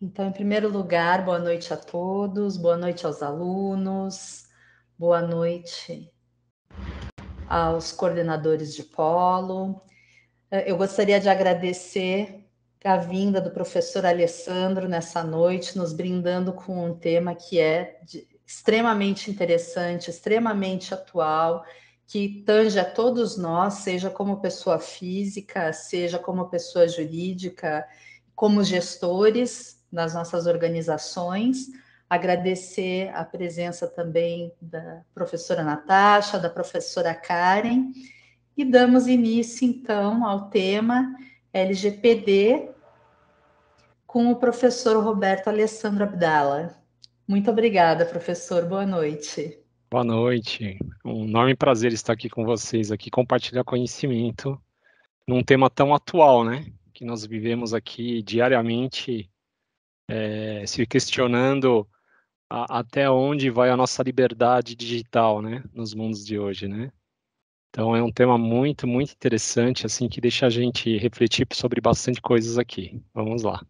Então, em primeiro lugar, boa noite a todos, boa noite aos alunos, boa noite aos coordenadores de polo. Eh, eu gostaria de agradecer a vinda do professor Alessandro nessa noite, nos brindando com um tema que é de, extremamente interessante, extremamente atual, que tange a todos nós, seja como pessoa física, seja como pessoa jurídica, como gestores, nas nossas organizações. Agradecer a presença também da professora Natasha, da professora Karen, e damos início então ao tema LGPD com o professor Roberto Alessandro Abdala. Muito obrigada, professor. Boa noite. Boa noite. Um enorme prazer estar aqui com vocês, aqui compartilhar conhecimento num tema tão atual, né? Que nós vivemos aqui diariamente é, se questionando a, até onde vai a nossa liberdade digital, né, nos mundos de hoje, né? Então é um tema muito, muito interessante, assim, que deixa a gente refletir sobre bastante coisas aqui. Vamos lá.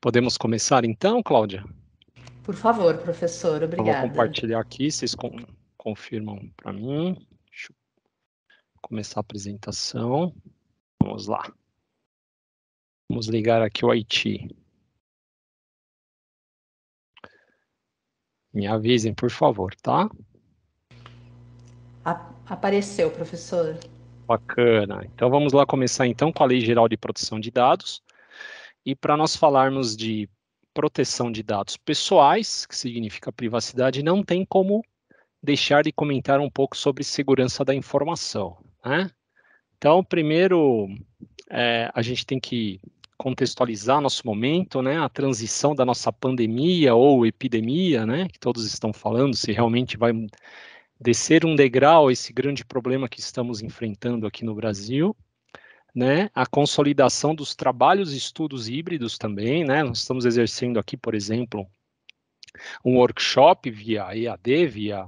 Podemos começar então, Cláudia? Por favor, professor, obrigada. Eu vou compartilhar aqui, vocês confirmam para mim. Deixa eu começar a apresentação. Vamos lá. Vamos ligar aqui o Haiti. Me avisem, por favor, tá? Apareceu, professor. Bacana. Então vamos lá começar então com a Lei Geral de Proteção de Dados. E para nós falarmos de proteção de dados pessoais, que significa privacidade, não tem como deixar de comentar um pouco sobre segurança da informação. Né? Então, primeiro, é, a gente tem que contextualizar nosso momento, né, a transição da nossa pandemia ou epidemia, né, que todos estão falando, se realmente vai descer um degrau esse grande problema que estamos enfrentando aqui no Brasil, né, a consolidação dos trabalhos e estudos híbridos também, né, nós estamos exercendo aqui, por exemplo, um workshop via EAD, via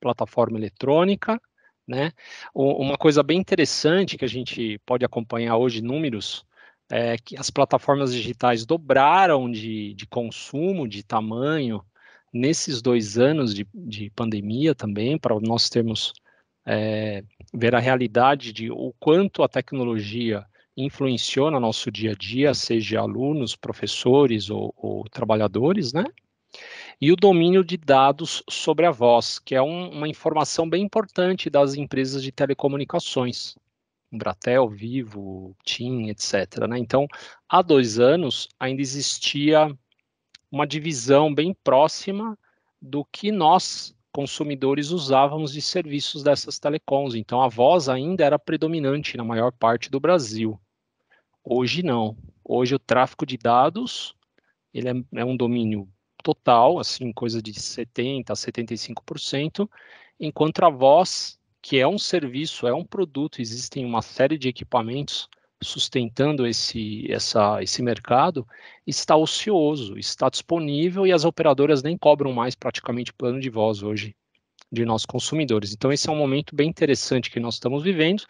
plataforma eletrônica, né? Uma coisa bem interessante que a gente pode acompanhar hoje números é, que as plataformas digitais dobraram de, de consumo, de tamanho, nesses dois anos de, de pandemia também, para nós termos é, ver a realidade de o quanto a tecnologia influenciou no nosso dia a dia, seja alunos, professores ou, ou trabalhadores, né? E o domínio de dados sobre a voz, que é um, uma informação bem importante das empresas de telecomunicações bratel Vivo, TIM, etc. Né? Então, há dois anos ainda existia uma divisão bem próxima do que nós, consumidores, usávamos de serviços dessas telecoms. Então, a voz ainda era predominante na maior parte do Brasil. Hoje não. Hoje o tráfego de dados ele é, é um domínio total, assim, coisa de 70% a 75%, enquanto a voz que é um serviço, é um produto, existem uma série de equipamentos sustentando esse, essa, esse mercado, está ocioso, está disponível e as operadoras nem cobram mais praticamente plano de voz hoje de nós consumidores. Então, esse é um momento bem interessante que nós estamos vivendo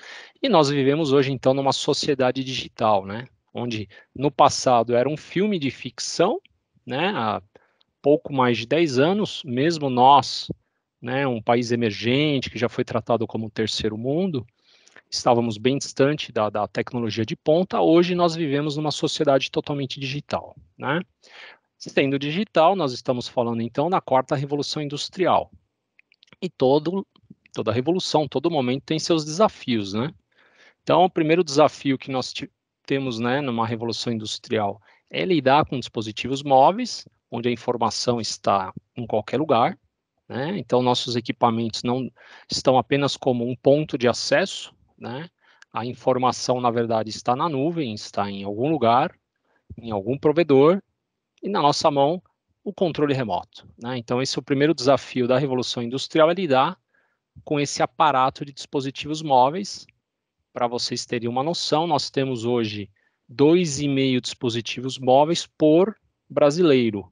e nós vivemos hoje, então, numa sociedade digital, né? Onde no passado era um filme de ficção, né? Há pouco mais de 10 anos, mesmo nós né, um país emergente que já foi tratado como terceiro mundo, estávamos bem distante da, da tecnologia de ponta, hoje nós vivemos numa sociedade totalmente digital. Né? Sendo digital, nós estamos falando então na quarta revolução industrial. E todo, toda revolução, todo momento tem seus desafios, né? Então, o primeiro desafio que nós temos né, numa revolução industrial é lidar com dispositivos móveis, onde a informação está em qualquer lugar, né? Então, nossos equipamentos não estão apenas como um ponto de acesso, né? a informação, na verdade, está na nuvem, está em algum lugar, em algum provedor, e na nossa mão, o controle remoto. Né? Então, esse é o primeiro desafio da Revolução Industrial, é lidar com esse aparato de dispositivos móveis. Para vocês terem uma noção, nós temos hoje 2,5 dispositivos móveis por brasileiro.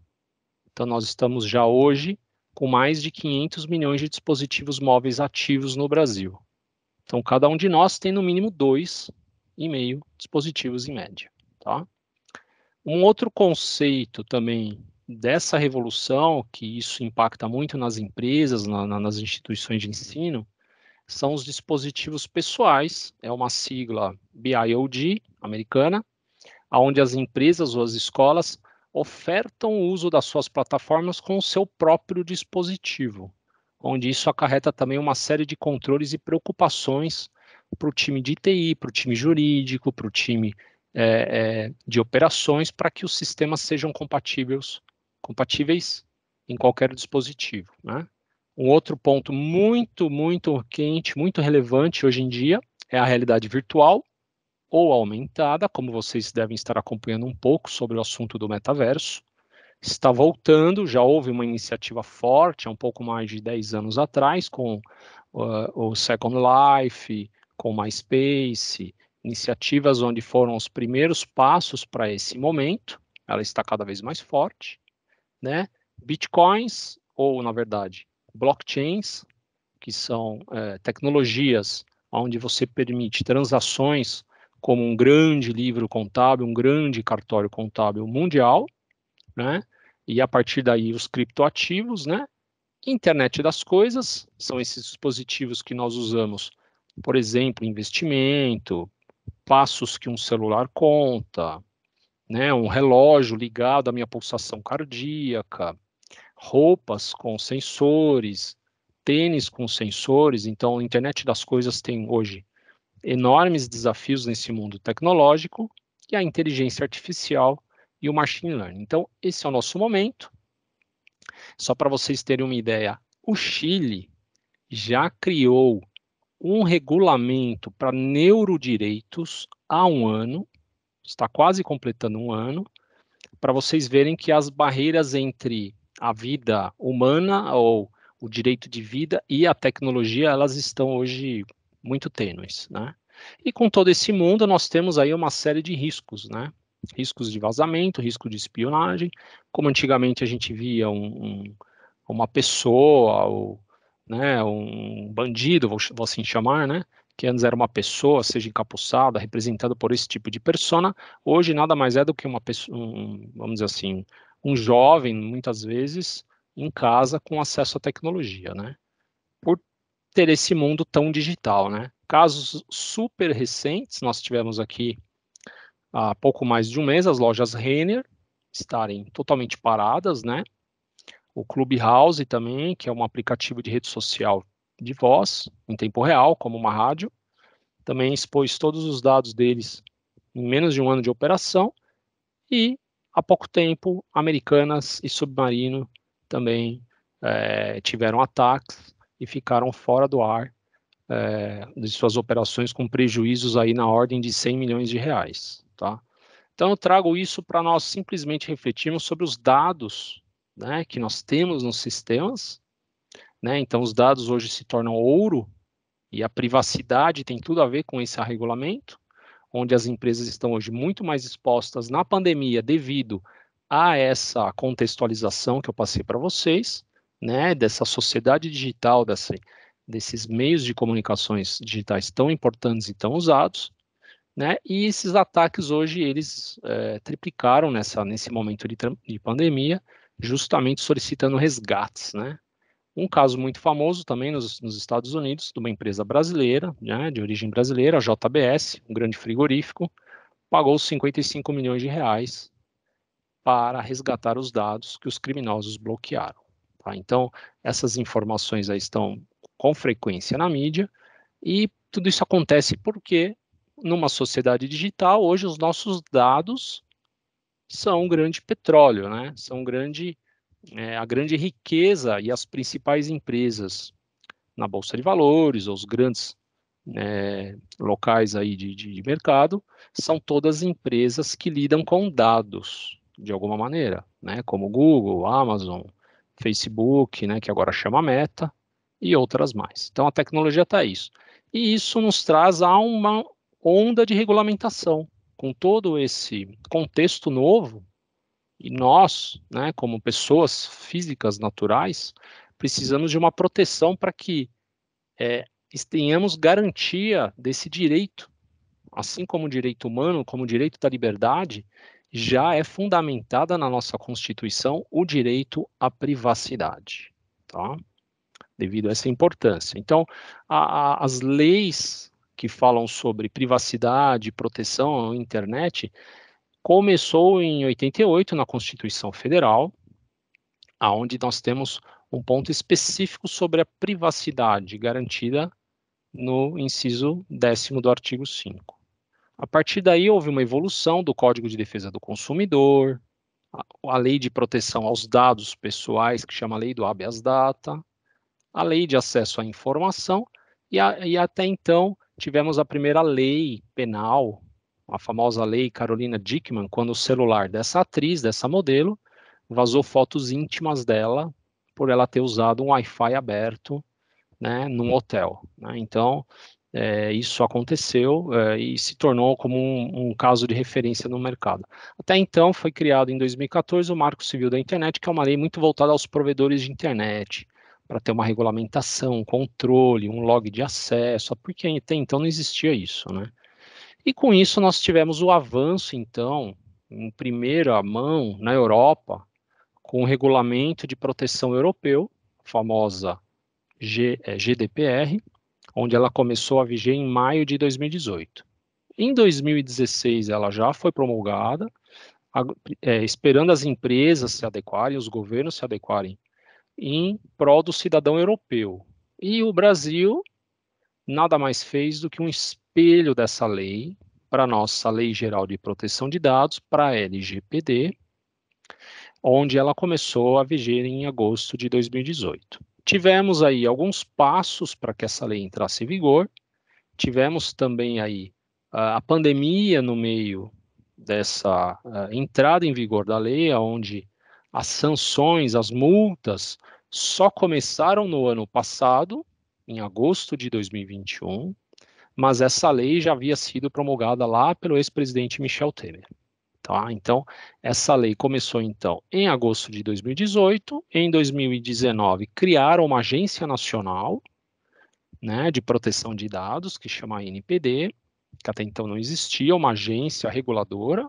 Então, nós estamos já hoje com mais de 500 milhões de dispositivos móveis ativos no Brasil. Então, cada um de nós tem no mínimo dois e meio dispositivos em média. Tá? Um outro conceito também dessa revolução, que isso impacta muito nas empresas, na, na, nas instituições de ensino, são os dispositivos pessoais, é uma sigla BIOD americana, onde as empresas ou as escolas ofertam o uso das suas plataformas com o seu próprio dispositivo, onde isso acarreta também uma série de controles e preocupações para o time de TI, para o time jurídico, para o time é, é, de operações, para que os sistemas sejam compatíveis, compatíveis em qualquer dispositivo. Né? Um outro ponto muito, muito quente, muito relevante hoje em dia é a realidade virtual ou aumentada, como vocês devem estar acompanhando um pouco sobre o assunto do metaverso. Está voltando, já houve uma iniciativa forte há um pouco mais de 10 anos atrás, com uh, o Second Life, com o MySpace, iniciativas onde foram os primeiros passos para esse momento. Ela está cada vez mais forte, né? Bitcoins, ou na verdade, blockchains, que são é, tecnologias onde você permite transações como um grande livro contábil, um grande cartório contábil mundial, né? E a partir daí os criptoativos, né? Internet das coisas são esses dispositivos que nós usamos, por exemplo, investimento, passos que um celular conta, né? Um relógio ligado à minha pulsação cardíaca, roupas com sensores, tênis com sensores. Então, a internet das coisas tem hoje enormes desafios nesse mundo tecnológico, que é a inteligência artificial e o machine learning. Então, esse é o nosso momento. Só para vocês terem uma ideia, o Chile já criou um regulamento para neurodireitos há um ano, está quase completando um ano, para vocês verem que as barreiras entre a vida humana ou o direito de vida e a tecnologia, elas estão hoje muito tênues, né? E com todo esse mundo, nós temos aí uma série de riscos, né? Riscos de vazamento, risco de espionagem, como antigamente a gente via um, um, uma pessoa, ou, né, um bandido, vou, vou assim chamar, né? Que antes era uma pessoa, seja encapuçada, representada por esse tipo de persona, hoje nada mais é do que uma pessoa, um, vamos dizer assim, um jovem, muitas vezes, em casa com acesso à tecnologia, né? Por ter esse mundo tão digital, né? Casos super recentes, nós tivemos aqui há pouco mais de um mês as lojas Renner estarem totalmente paradas, né? O Clubhouse também, que é um aplicativo de rede social de voz em tempo real, como uma rádio, também expôs todos os dados deles em menos de um ano de operação e há pouco tempo Americanas e Submarino também é, tiveram ataques e ficaram fora do ar é, de suas operações com prejuízos aí na ordem de 100 milhões de reais, tá? Então eu trago isso para nós simplesmente refletirmos sobre os dados né, que nós temos nos sistemas, né? Então os dados hoje se tornam ouro e a privacidade tem tudo a ver com esse regulamento, onde as empresas estão hoje muito mais expostas na pandemia devido a essa contextualização que eu passei para vocês, né, dessa sociedade digital, desses meios de comunicações digitais tão importantes e tão usados, né, e esses ataques hoje eles é, triplicaram nessa, nesse momento de, de pandemia, justamente solicitando resgates, né, um caso muito famoso também nos, nos, Estados Unidos, de uma empresa brasileira, né, de origem brasileira, a JBS, um grande frigorífico, pagou 55 milhões de reais para resgatar os dados que os criminosos bloquearam. Tá? Então, essas informações aí estão com frequência na mídia e tudo isso acontece porque, numa sociedade digital, hoje os nossos dados são um grande petróleo, né? são grande, é, a grande riqueza e as principais empresas na Bolsa de Valores, ou os grandes né, locais aí de, de, mercado, são todas empresas que lidam com dados, de alguma maneira, né, como Google, Amazon, Facebook, né, que agora chama Meta, e outras mais. Então a tecnologia está isso. E isso nos traz a uma onda de regulamentação. Com todo esse contexto novo, e nós, né, como pessoas físicas naturais, precisamos de uma proteção para que é, tenhamos garantia desse direito, assim como o direito humano, como o direito da liberdade, já é fundamentada na nossa Constituição o direito à privacidade, tá? devido a essa importância. Então, a, a, as leis que falam sobre privacidade, proteção à internet, começou em 88 na Constituição Federal, aonde nós temos um ponto específico sobre a privacidade garantida no inciso décimo do artigo 5. A partir daí houve uma evolução do Código de Defesa do Consumidor, a, a Lei de Proteção aos Dados Pessoais, que chama Lei do Habeas Data, a Lei de Acesso à Informação e, a, e até então tivemos a primeira lei penal, a famosa lei Carolina Dickman, quando o celular dessa atriz, dessa modelo, vazou fotos íntimas dela por ela ter usado um Wi-Fi aberto né, num hotel. Né? Então, é, isso aconteceu é, e se tornou como um, um, caso de referência no mercado. Até então, foi criado em 2014 o Marco Civil da Internet, que é uma lei muito voltada aos provedores de internet, para ter uma regulamentação, um controle, um log de acesso, porque até então não existia isso, né? E com isso nós tivemos o avanço, então, em primeira mão na Europa, com o regulamento de proteção europeu, famosa GDPR, é, onde ela começou a viger em maio de 2018. Em 2016, ela já foi promulgada, é, esperando as empresas se adequarem, os governos se adequarem, em prol do cidadão europeu. E o Brasil nada mais fez do que um espelho dessa lei para a nossa Lei Geral de Proteção de Dados, para a LGPD, onde ela começou a viger em agosto de 2018 tivemos aí alguns passos para que essa lei entrasse em vigor, tivemos também aí a, ah, a pandemia no meio dessa ah, entrada em vigor da lei, onde as sanções, as multas, só começaram no ano passado, em agosto de 2021, mas essa lei já havia sido promulgada lá pelo ex-presidente Michel Temer. Tá? Então, essa lei começou então em agosto de 2018, em 2019 criaram uma agência nacional né, de proteção de dados, que chama NPD, que até então não existia, uma agência reguladora,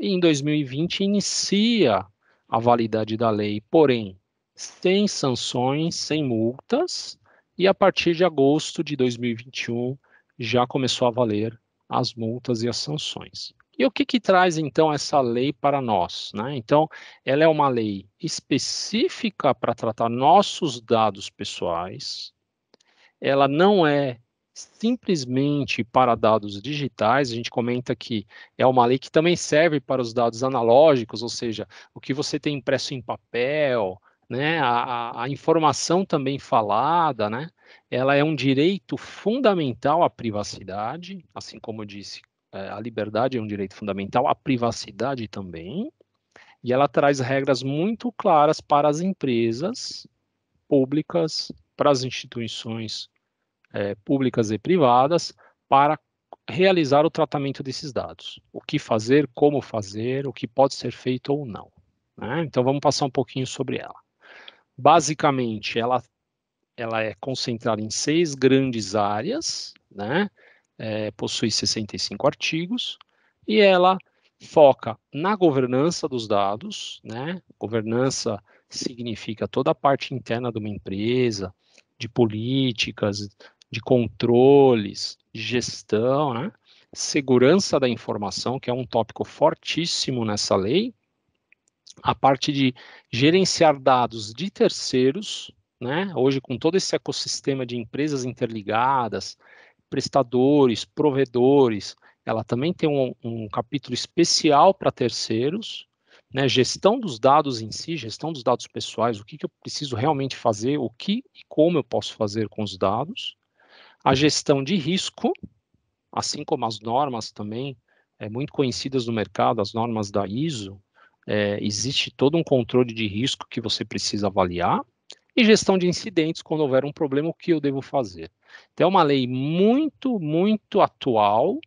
e em 2020 inicia a validade da lei, porém, sem sanções, sem multas, e a partir de agosto de 2021 já começou a valer as multas e as sanções. E o que, que traz então essa lei para nós? Né? Então, ela é uma lei específica para tratar nossos dados pessoais, ela não é simplesmente para dados digitais, a gente comenta que é uma lei que também serve para os dados analógicos, ou seja, o que você tem impresso em papel, né, a, a, informação também falada, né, ela é um direito fundamental à privacidade, assim como disse é, a liberdade é um direito fundamental, a privacidade também, e ela traz regras muito claras para as empresas públicas, para as instituições é, públicas e privadas, para realizar o tratamento desses dados. O que fazer, como fazer, o que pode ser feito ou não. Né? Então, vamos passar um pouquinho sobre ela. Basicamente, ela, ela é concentrada em seis grandes áreas, né? é, possui 65 artigos e ela foca na governança dos dados, né? Governança significa toda a parte interna de uma empresa, de políticas, de controles, de gestão, né? Segurança da informação, que é um tópico fortíssimo nessa lei, a parte de gerenciar dados de terceiros, né? Hoje, com todo esse ecossistema de empresas interligadas, prestadores, provedores, ela também tem um, um capítulo especial para terceiros, né, gestão dos dados em si, gestão dos dados pessoais, o que, que eu preciso realmente fazer, o que e como eu posso fazer com os dados, a gestão de risco, assim como as normas também, é, muito conhecidas no mercado, as normas da ISO, é, existe todo um controle de risco que você precisa avaliar, e gestão de incidentes, quando houver um problema, o que eu devo fazer? Então, é uma lei muito, muito atual.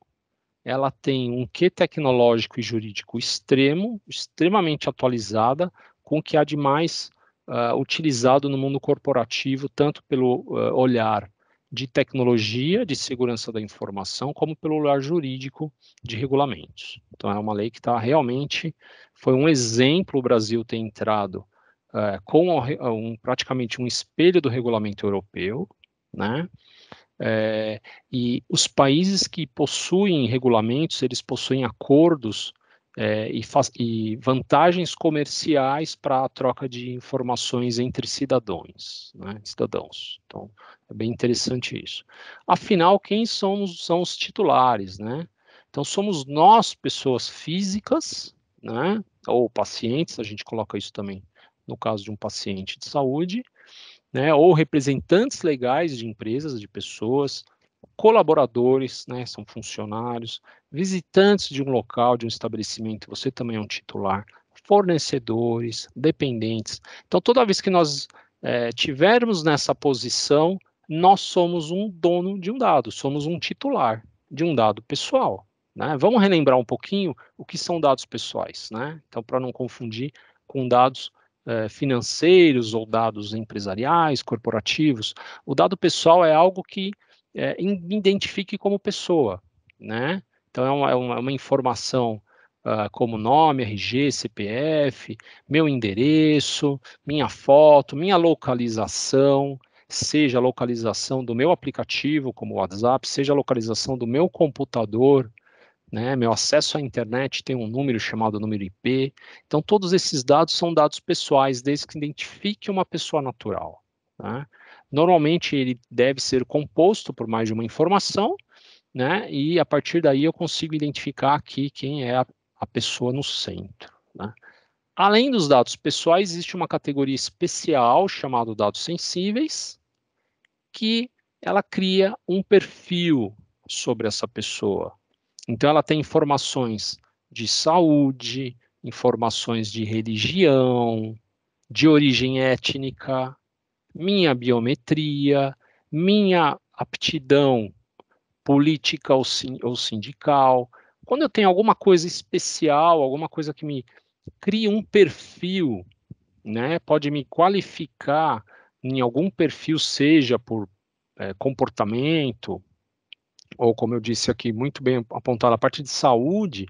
Ela tem um que tecnológico e jurídico extremo, extremamente atualizada, com o que há de mais uh, utilizado no mundo corporativo, tanto pelo uh, olhar de tecnologia de segurança da informação, como pelo olhar jurídico de regulamentos. Então, é uma lei que está realmente. Foi um exemplo o Brasil ter entrado eh, com um, praticamente um espelho do regulamento europeu, né? É, e os países que possuem regulamentos, eles possuem acordos é, e, e, vantagens comerciais para a troca de informações entre cidadãos, né, cidadãos. Então, é bem interessante isso. Afinal, quem somos, são os titulares, né? Então, somos nós, pessoas físicas, né? Ou pacientes, a gente coloca isso também no caso de um paciente de saúde, né, ou representantes legais de empresas, de pessoas, colaboradores, né, são funcionários, visitantes de um local, de um estabelecimento, você também é um titular, fornecedores, dependentes. Então, toda vez que nós é, tivermos nessa posição, nós somos um dono de um dado, somos um titular de um dado pessoal. Né? Vamos relembrar um pouquinho o que são dados pessoais, né? Então, para não confundir com dados eh, financeiros ou dados empresariais, corporativos. O dado pessoal é algo que é, me identifique como pessoa, né? Então é uma, é uma, é informação uh, como nome, RG, CPF, meu endereço, minha foto, minha localização, seja a localização do meu aplicativo como WhatsApp, seja a localização do meu computador, né? Meu acesso à internet tem um número chamado número IP. Então, todos esses dados são dados pessoais, desde que identifique uma pessoa natural. Né? Normalmente, ele deve ser composto por mais de uma informação, né? E a partir daí eu consigo identificar aqui quem é a, a pessoa no centro. Né? Além dos dados pessoais, existe uma categoria especial chamada dados sensíveis, que ela cria um perfil sobre essa pessoa. Então, ela tem informações de saúde, informações de religião, de origem étnica, minha biometria, minha aptidão política ou, ou sindical. Quando eu tenho alguma coisa especial, alguma coisa que me cria um perfil, né, pode me qualificar em algum perfil, seja por é, comportamento, ou como eu disse aqui, muito bem apontado, a parte de saúde,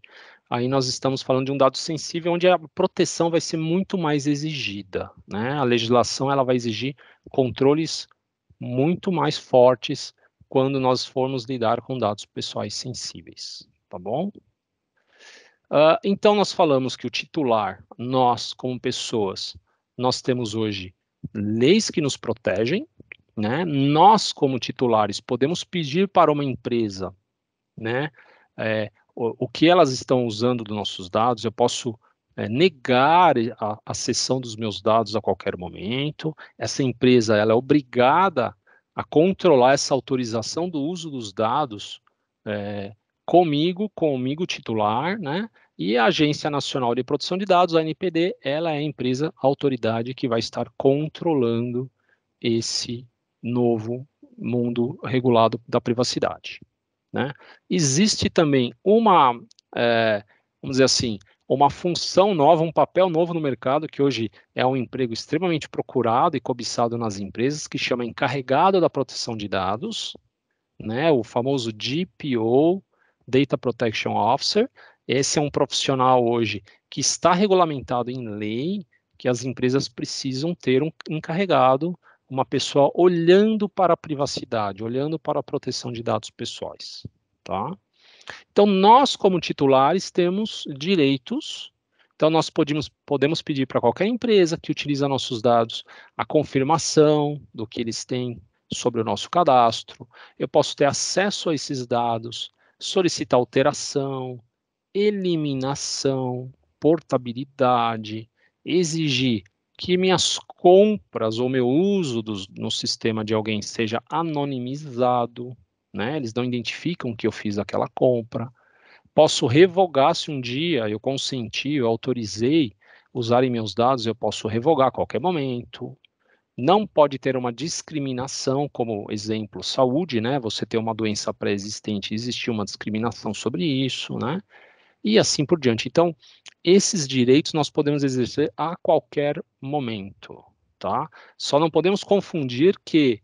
aí nós estamos falando de um dado sensível onde a proteção vai ser muito mais exigida, né? A legislação ela vai exigir controles muito mais fortes quando nós formos lidar com dados pessoais sensíveis, tá bom? Uh, então nós falamos que o titular, nós como pessoas, nós temos hoje leis que nos protegem, né? Nós, como titulares, podemos pedir para uma empresa né, é, o, o, que elas estão usando dos nossos dados, eu posso é, negar a, acessão cessão dos meus dados a qualquer momento, essa empresa ela é obrigada a controlar essa autorização do uso dos dados é, comigo, comigo titular, né? E a Agência Nacional de Proteção de Dados, a NPD, ela é a empresa, a autoridade que vai estar controlando esse novo mundo regulado da privacidade. Né? Existe também uma, é, vamos dizer assim, uma função nova, um papel novo no mercado, que hoje é um emprego extremamente procurado e cobiçado nas empresas, que chama encarregado da proteção de dados, né? o famoso DPO, Data Protection Officer. Esse é um profissional hoje que está regulamentado em lei, que as empresas precisam ter um encarregado uma pessoa olhando para a privacidade, olhando para a proteção de dados pessoais, tá? Então, nós, como titulares, temos direitos. Então, nós podemos, podemos pedir para qualquer empresa que utiliza nossos dados a confirmação do que eles têm sobre o nosso cadastro. Eu posso ter acesso a esses dados, solicitar alteração, eliminação, portabilidade, exigir que minhas compras ou meu uso dos, no sistema de alguém seja anonimizado, né? Eles não identificam que eu fiz aquela compra. Posso revogar se um dia eu consenti, eu autorizei usarem meus dados, eu posso revogar a qualquer momento. Não pode ter uma discriminação, como exemplo, saúde, né? Você ter uma doença pré-existente, existir uma discriminação sobre isso, né? e assim por diante. Então, esses direitos nós podemos exercer a qualquer momento, tá? Só não podemos confundir que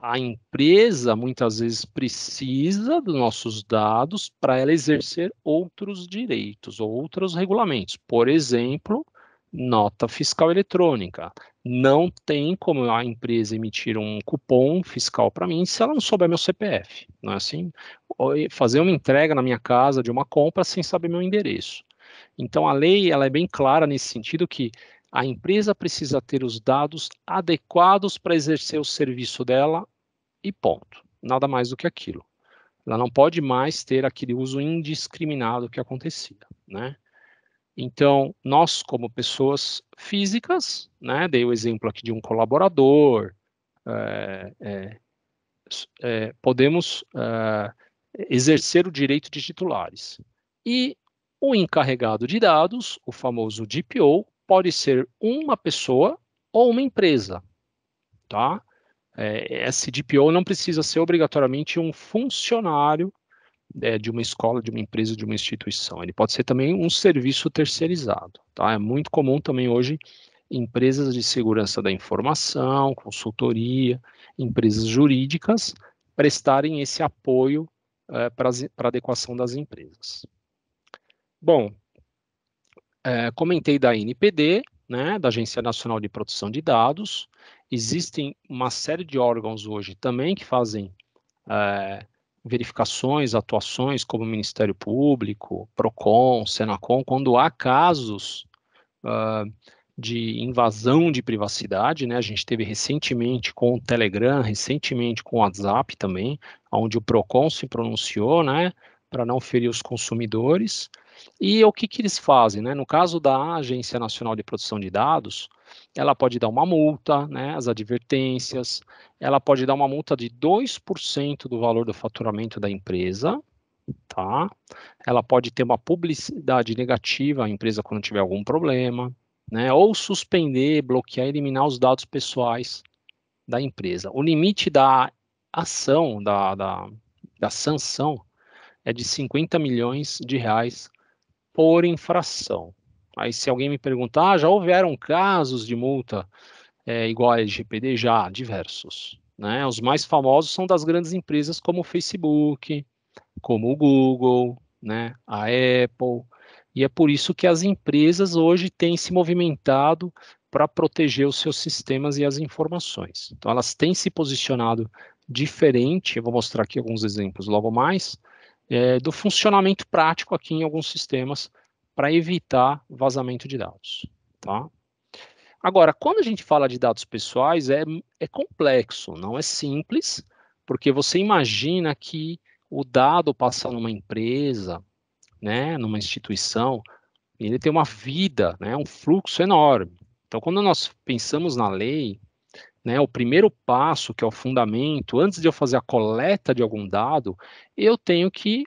a empresa muitas vezes precisa dos nossos dados para ela exercer outros direitos, outros regulamentos. Por exemplo, nota fiscal eletrônica não tem como a empresa emitir um cupom fiscal para mim se ela não souber meu CPF, não é assim? Fazer uma entrega na minha casa de uma compra sem saber meu endereço. Então a lei ela é bem clara nesse sentido que a empresa precisa ter os dados adequados para exercer o serviço dela e ponto. Nada mais do que aquilo. Ela não pode mais ter aquele uso indiscriminado que acontecia, né? Então, nós, como pessoas físicas, né, dei o exemplo aqui de um colaborador, é, é, é, podemos eh, exercer o direito de titulares. E o encarregado de dados, o famoso DPO, pode ser uma pessoa ou uma empresa. Tá? Eh, esse DPO não precisa ser obrigatoriamente um funcionário é, de uma escola, de uma empresa, de uma instituição. Ele pode ser também um serviço terceirizado. Tá? É muito comum também hoje empresas de segurança da informação, consultoria, empresas jurídicas prestarem esse apoio é, para a adequação das empresas. Bom, é, comentei da NPD, né, da Agência Nacional de Proteção de Dados. Existem uma série de órgãos hoje também que fazem é, verificações, atuações como Ministério Público, PROCON, SENACOM, quando há casos uh, de invasão de privacidade, né? A gente teve recentemente com o Telegram, recentemente com o WhatsApp também, onde o PROCON se pronunciou, né? Para não ferir os consumidores. E o que, que eles fazem? Né? No caso da Agência Nacional de Proteção de Dados, ela pode dar uma multa, né, as advertências, ela pode dar uma multa de 2% do valor do faturamento da empresa, tá? Ela pode ter uma publicidade negativa à empresa quando tiver algum problema, né, ou suspender, bloquear, eliminar os dados pessoais da empresa. O limite da ação, da, da, da sanção, é de 50 milhões de reais por infração. Aí se alguém me perguntar, ah, já houveram casos de multa é, igual a LGPD? Já, diversos. Né? Os mais famosos são das grandes empresas como o Facebook, como o Google, né? a Apple. E é por isso que as empresas hoje têm se movimentado para proteger os seus sistemas e as informações. Então, elas têm se posicionado diferente. Eu vou mostrar aqui alguns exemplos logo mais é, do funcionamento prático aqui em alguns sistemas para evitar vazamento de dados. Tá? Agora, quando a gente fala de dados pessoais, é, é complexo, não é simples, porque você imagina que o dado passa numa empresa, né, numa instituição, ele tem uma vida, né, um fluxo enorme. Então, quando nós pensamos na lei, né, o primeiro passo, que é o fundamento, antes de eu fazer a coleta de algum dado, eu tenho que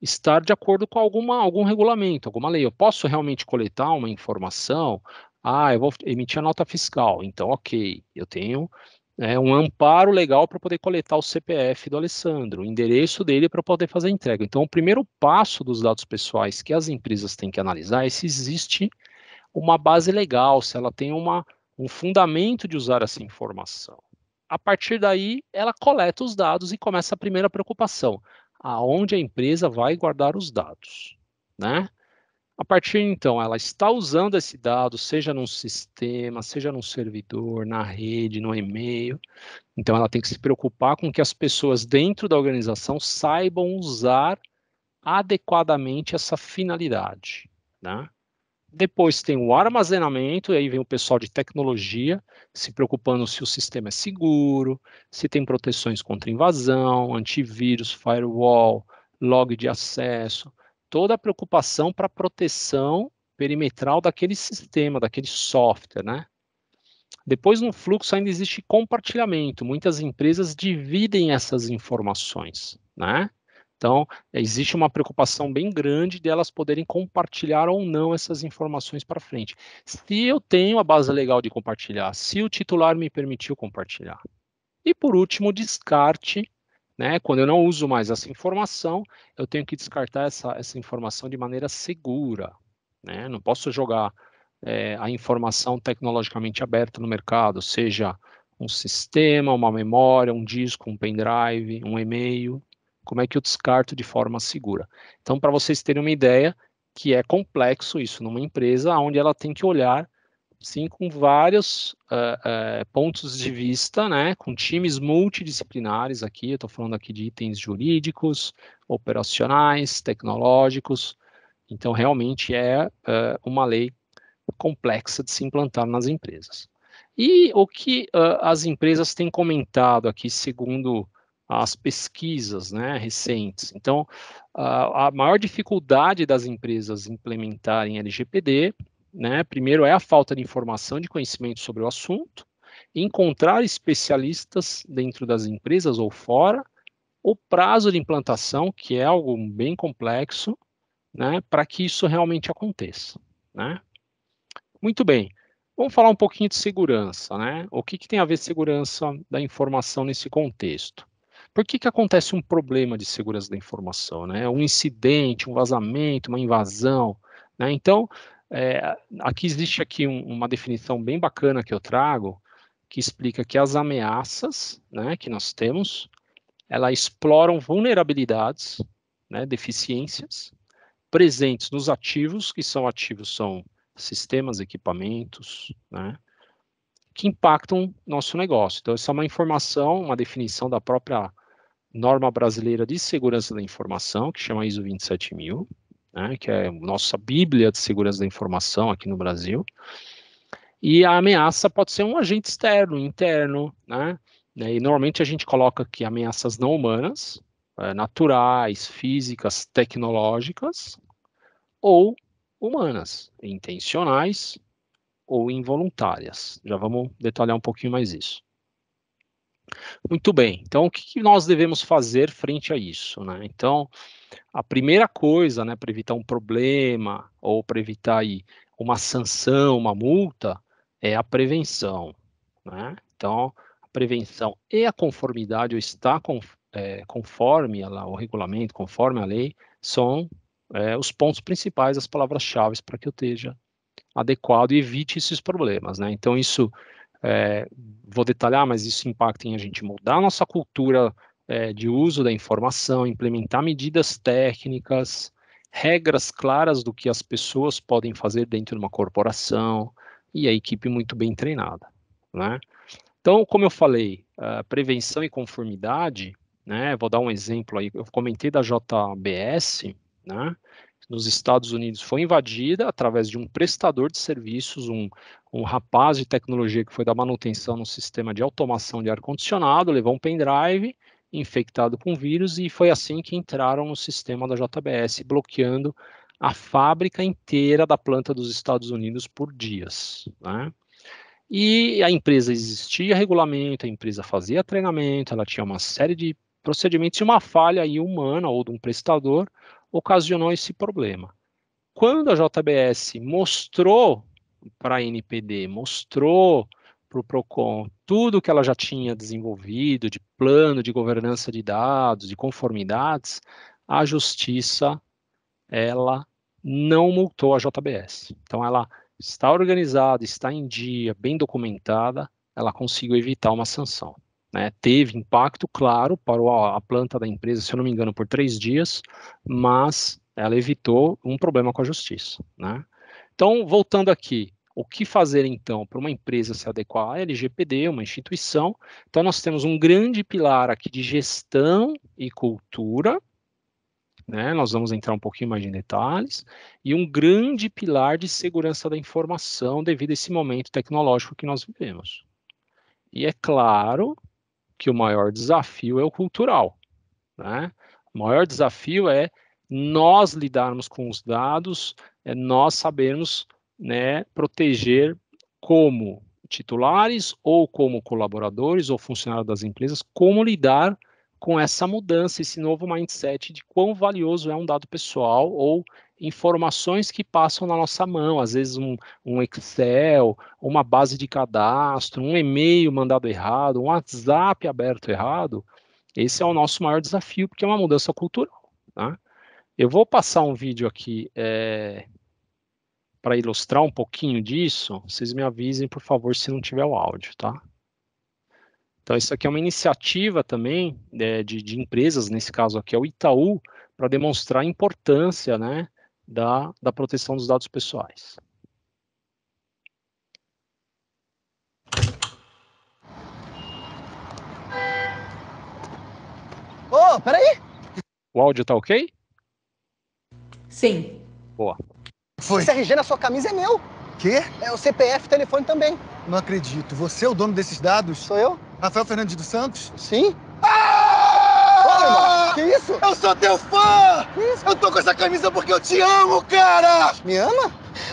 estar de acordo com alguma, algum regulamento, alguma lei. Eu posso realmente coletar uma informação? Ah, eu vou emitir a nota fiscal. Então, ok, eu tenho né, um amparo legal para poder coletar o CPF do Alessandro, o endereço dele para poder fazer a entrega. Então, o primeiro passo dos dados pessoais que as empresas têm que analisar é se existe uma base legal, se ela tem uma, um fundamento de usar essa informação. A partir daí, ela coleta os dados e começa a primeira preocupação: aonde a empresa vai guardar os dados, né? A partir então, ela está usando esse dado, seja num sistema, seja num servidor, na rede, no e-mail. Então, ela tem que se preocupar com que as pessoas dentro da organização saibam usar adequadamente essa finalidade, né? Depois tem o armazenamento, e aí vem o pessoal de tecnologia se preocupando se o sistema é seguro, se tem proteções contra invasão, antivírus, firewall, log de acesso, toda a preocupação para a proteção perimetral daquele sistema, daquele software, né? Depois, no fluxo, ainda existe compartilhamento. Muitas empresas dividem essas informações, né? Então, existe uma preocupação bem grande delas de poderem compartilhar ou não essas informações para frente. Se eu tenho a base legal de compartilhar, se o titular me permitiu compartilhar. E por último, descarte, né? Quando eu não uso mais essa informação, eu tenho que descartar essa, essa informação de maneira segura, né? Não posso jogar é, a informação tecnologicamente aberta no mercado, seja um sistema, uma memória, um disco, um pendrive, um e-mail, como é que eu descarto de forma segura. Então, para vocês terem uma ideia, que é complexo isso numa empresa onde ela tem que olhar sim com vários uh, uh, pontos de vista, né, com times multidisciplinares aqui, eu estou falando aqui de itens jurídicos, operacionais, tecnológicos, então realmente é uh, uma lei complexa de se implantar nas empresas. E o que as empresas têm comentado aqui, segundo as pesquisas né, recentes. Então, a, a maior dificuldade das empresas implementarem LGPD, né, primeiro é a falta de informação, de conhecimento sobre o assunto, encontrar especialistas dentro das empresas ou fora, o prazo de implantação, que é algo bem complexo, né, para que isso realmente aconteça. Né? Muito bem. Vamos falar um pouquinho de segurança, né? O que, que, tem a ver segurança da informação nesse contexto? Por que, que acontece um problema de segurança da informação? Né? Um incidente, um vazamento, uma invasão. Né? Então, é, aqui existe aqui um, uma definição bem bacana que eu trago, que explica que as ameaças né, que nós temos, elas exploram vulnerabilidades, né, deficiências, presentes nos ativos, que são ativos são sistemas, equipamentos, né, que impactam nosso negócio. Então, isso é uma informação, uma definição da própria norma brasileira de segurança da informação, que chama ISO 27000, né, que é a nossa bíblia de segurança da informação aqui no Brasil. E a ameaça pode ser um agente externo, interno, né? né e normalmente a gente coloca aqui ameaças não humanas, é, naturais, físicas, tecnológicas, ou humanas, intencionais ou involuntárias. Já vamos detalhar um pouquinho mais isso. Muito bem. Então, o que, que nós devemos fazer frente a isso? Né? Então, a primeira coisa, né, para evitar um problema ou para evitar aí, uma sanção, uma multa, é a prevenção. Né? Então, a prevenção e a conformidade, ou estar com, é, conforme a, o regulamento, conforme a lei, são é, os pontos principais, as palavras-chave para que eu esteja adequado e evite esses problemas. Né? Então, isso é, vou detalhar, mas isso impacta em a gente mudar a nossa cultura é, de uso da informação, implementar medidas técnicas, regras claras do que as pessoas podem fazer dentro de uma corporação e a equipe muito bem treinada, né? Então, como eu falei, prevenção e conformidade, né? Vou dar um exemplo aí. Eu comentei da JBS, né? nos Estados Unidos foi invadida através de um prestador de serviços, um, um rapaz de tecnologia que foi dar manutenção no sistema de automação de ar-condicionado, levou um pendrive infectado com vírus e foi assim que entraram no sistema da JBS, bloqueando a fábrica inteira da planta dos Estados Unidos por dias. Né? E a empresa existia regulamento, a empresa fazia treinamento, ela tinha uma série de procedimentos e uma falha aí humana ou de um prestador ocasionou esse problema. Quando a JBS mostrou para a NPD, mostrou para o PROCON tudo que ela já tinha desenvolvido de plano de governança de dados, de conformidades, a justiça ela não multou a JBS. Então ela está organizada, está em dia, bem documentada, ela conseguiu evitar uma sanção. Né, teve impacto, claro, para a, a planta da empresa, se eu não me engano, por três dias, mas ela evitou um problema com a justiça. Né? Então, voltando aqui, o que fazer então para uma empresa se adequar à LGPD, uma instituição? Então, nós temos um grande pilar aqui de gestão e cultura, né? Nós vamos entrar um pouquinho mais em detalhes, e um grande pilar de segurança da informação devido a esse momento tecnológico que nós vivemos. E é claro que o maior desafio é o cultural. Né? O maior desafio é nós lidarmos com os dados, é nós sabermos né, proteger como titulares ou como colaboradores ou funcionários das empresas, como lidar com essa mudança, esse novo mindset de quão valioso é um dado pessoal ou informações que passam na nossa mão, às vezes um, um Excel, uma base de cadastro, um e-mail mandado errado, um WhatsApp aberto errado. Esse é o nosso maior desafio, porque é uma mudança cultural. Né? Eu vou passar um vídeo aqui é, eh, para ilustrar um pouquinho disso. Vocês me avisem, por favor, se não tiver o áudio, tá? Então, isso aqui é uma iniciativa também né, de, de, empresas, nesse caso aqui é o Itaú, para demonstrar a importância né, da, da proteção dos dados pessoais. Ô, oh, peraí! O áudio tá ok? Sim. Boa. Foi. Esse RG na sua camisa é meu. Quê? É o CPF telefone também. Não acredito. Você é o dono desses dados? Sou eu. Rafael Fernandes dos Santos? Sim. Ah! mano? Que isso? Eu sou teu fã! Que isso? Eu tô com essa camisa porque eu te amo, cara! Me ama?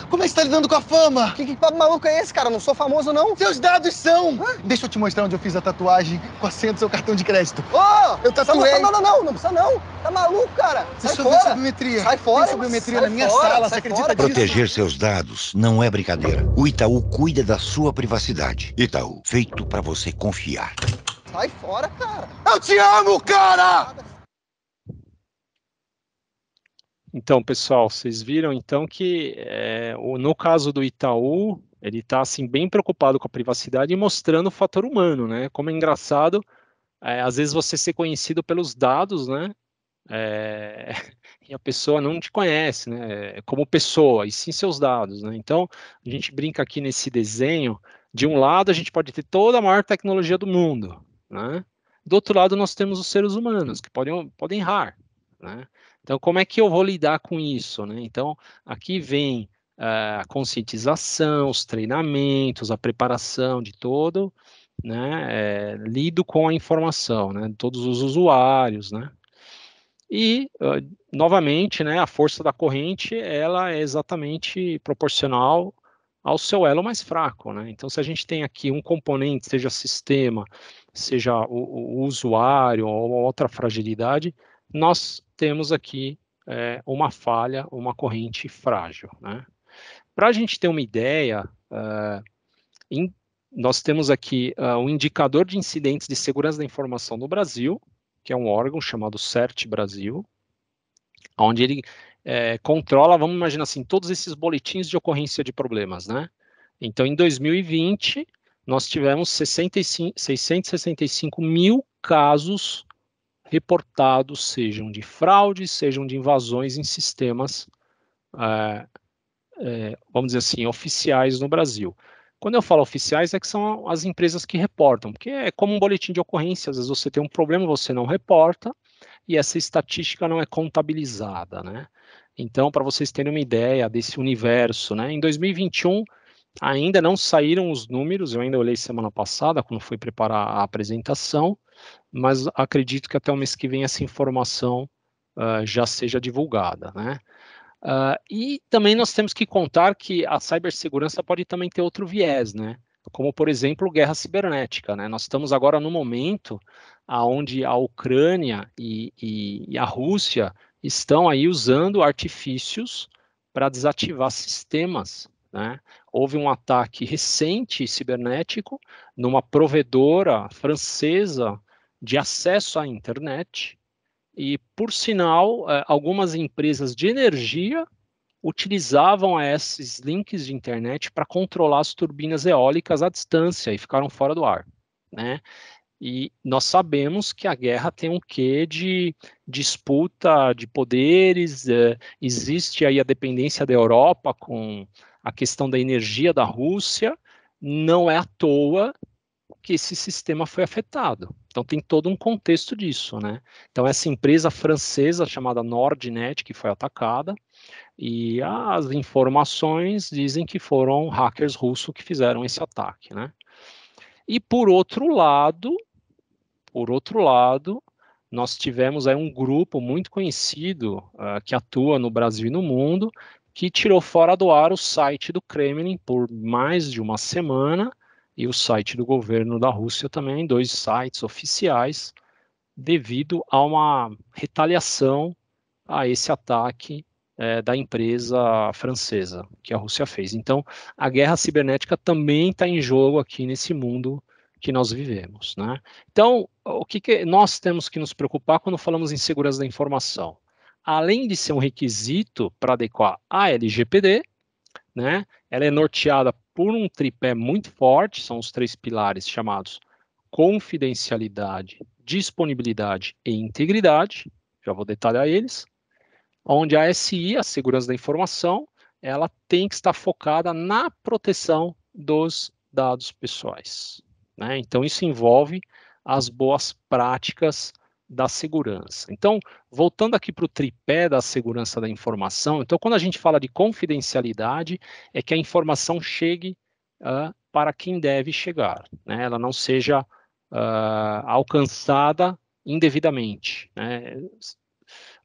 Como é que você tá lidando com a fama? Que, que papo maluco é esse, cara? Eu não sou famoso, não. Seus dados são. Hã? Deixa eu te mostrar onde eu fiz a tatuagem com a senha do seu cartão de crédito. Ô! Oh, eu tatuei. Tá, não, não, não, não precisa não. Tá maluco, cara. Sai fora. Deixa biometria. Sai fora. Tem biometria na minha fora, sala, você acredita fora. disso? Proteger seus dados não é brincadeira. O Itaú cuida da sua privacidade. Itaú, feito para você confiar. Sai fora, cara. Eu te amo, cara! Então, pessoal, vocês viram então que é, no caso do Itaú, ele está assim bem preocupado com a privacidade e mostrando o fator humano, né? Como é engraçado, é, às vezes você ser conhecido pelos dados, né? É, e a pessoa não te conhece, né? É, como pessoa, e sim seus dados, né? Então, a gente brinca aqui nesse desenho. De um lado, a gente pode ter toda a maior tecnologia do mundo, né? Do outro lado, nós temos os seres humanos, que podem, podem errar. Né? Então, como é que eu vou lidar com isso? Né? Então, aqui vem uh, a conscientização, os treinamentos, a preparação de todo, né? É, lido com a informação, né? Todos os usuários, né? E, ah, novamente, né, a força da corrente, ela é exatamente proporcional ao seu elo mais fraco, né? Então, se a gente tem aqui um componente, seja sistema, seja o, o usuário ou outra fragilidade, nós temos aqui é, uma falha, uma corrente frágil. Né? Para a gente ter uma ideia, uh, é, in, nós temos aqui o é, uh, um indicador de incidentes de segurança da informação no Brasil, que é um órgão chamado CERT Brasil, onde ele é, controla, vamos imaginar assim, todos esses boletins de ocorrência de problemas, né? Então, em 2020, nós tivemos 65, 665 mil casos reportados, sejam de fraude, sejam de invasões em sistemas, é, é, vamos dizer assim, oficiais no Brasil. Quando eu falo oficiais, é que são as empresas que reportam, porque é como um boletim de ocorrência, às vezes você tem um problema, você não reporta, e essa estatística não é contabilizada, né? Então, para vocês terem uma ideia desse universo, né? Em 2021, Ainda não saíram os números, eu ainda olhei semana passada, quando fui preparar a apresentação, mas acredito que até o mês que vem essa informação uh, já seja divulgada, né? Uh, e também nós temos que contar que a cibersegurança pode também ter outro viés, né? Como, por exemplo, guerra cibernética, né? Nós estamos agora no momento onde a Ucrânia e, e, e a Rússia estão aí usando artifícios para desativar sistemas, né? houve um ataque recente cibernético numa provedora francesa de acesso à internet. E, por sinal, eh, algumas empresas de energia utilizavam esses links de internet para controlar as turbinas eólicas à distância e ficaram fora do ar. Né? E nós sabemos que a guerra tem um quê de disputa de poderes, eh, existe aí a dependência da Europa com a questão da energia da Rússia, não é à toa que esse sistema foi afetado. Então tem todo um contexto disso, né? Então essa empresa francesa chamada Nordnet que foi atacada e as informações dizem que foram hackers russos que fizeram esse ataque, né? E por outro lado, por outro lado, nós tivemos aí um grupo muito conhecido uh, que atua no Brasil e no mundo, que tirou fora do ar o site do Kremlin por mais de uma semana e o site do governo da Rússia também, dois sites oficiais, devido a uma retaliação a esse ataque é, da empresa francesa que a Rússia fez. Então, a guerra cibernética também está em jogo aqui nesse mundo que nós vivemos, né? Então, o que, que nós temos que nos preocupar quando falamos em segurança da informação? além de ser um requisito para adequar a LGPD, né, ela é norteada por um tripé muito forte, são os três pilares chamados confidencialidade, disponibilidade e integridade, já vou detalhar eles, onde a SI, a segurança da informação, ela tem que estar focada na proteção dos dados pessoais. Né? Então, isso envolve as boas práticas da segurança. Então, voltando aqui para o tripé da segurança da informação, então, quando a gente fala de confidencialidade, é que a informação chegue uh, para quem deve chegar, né? ela não seja uh, alcançada indevidamente. Né?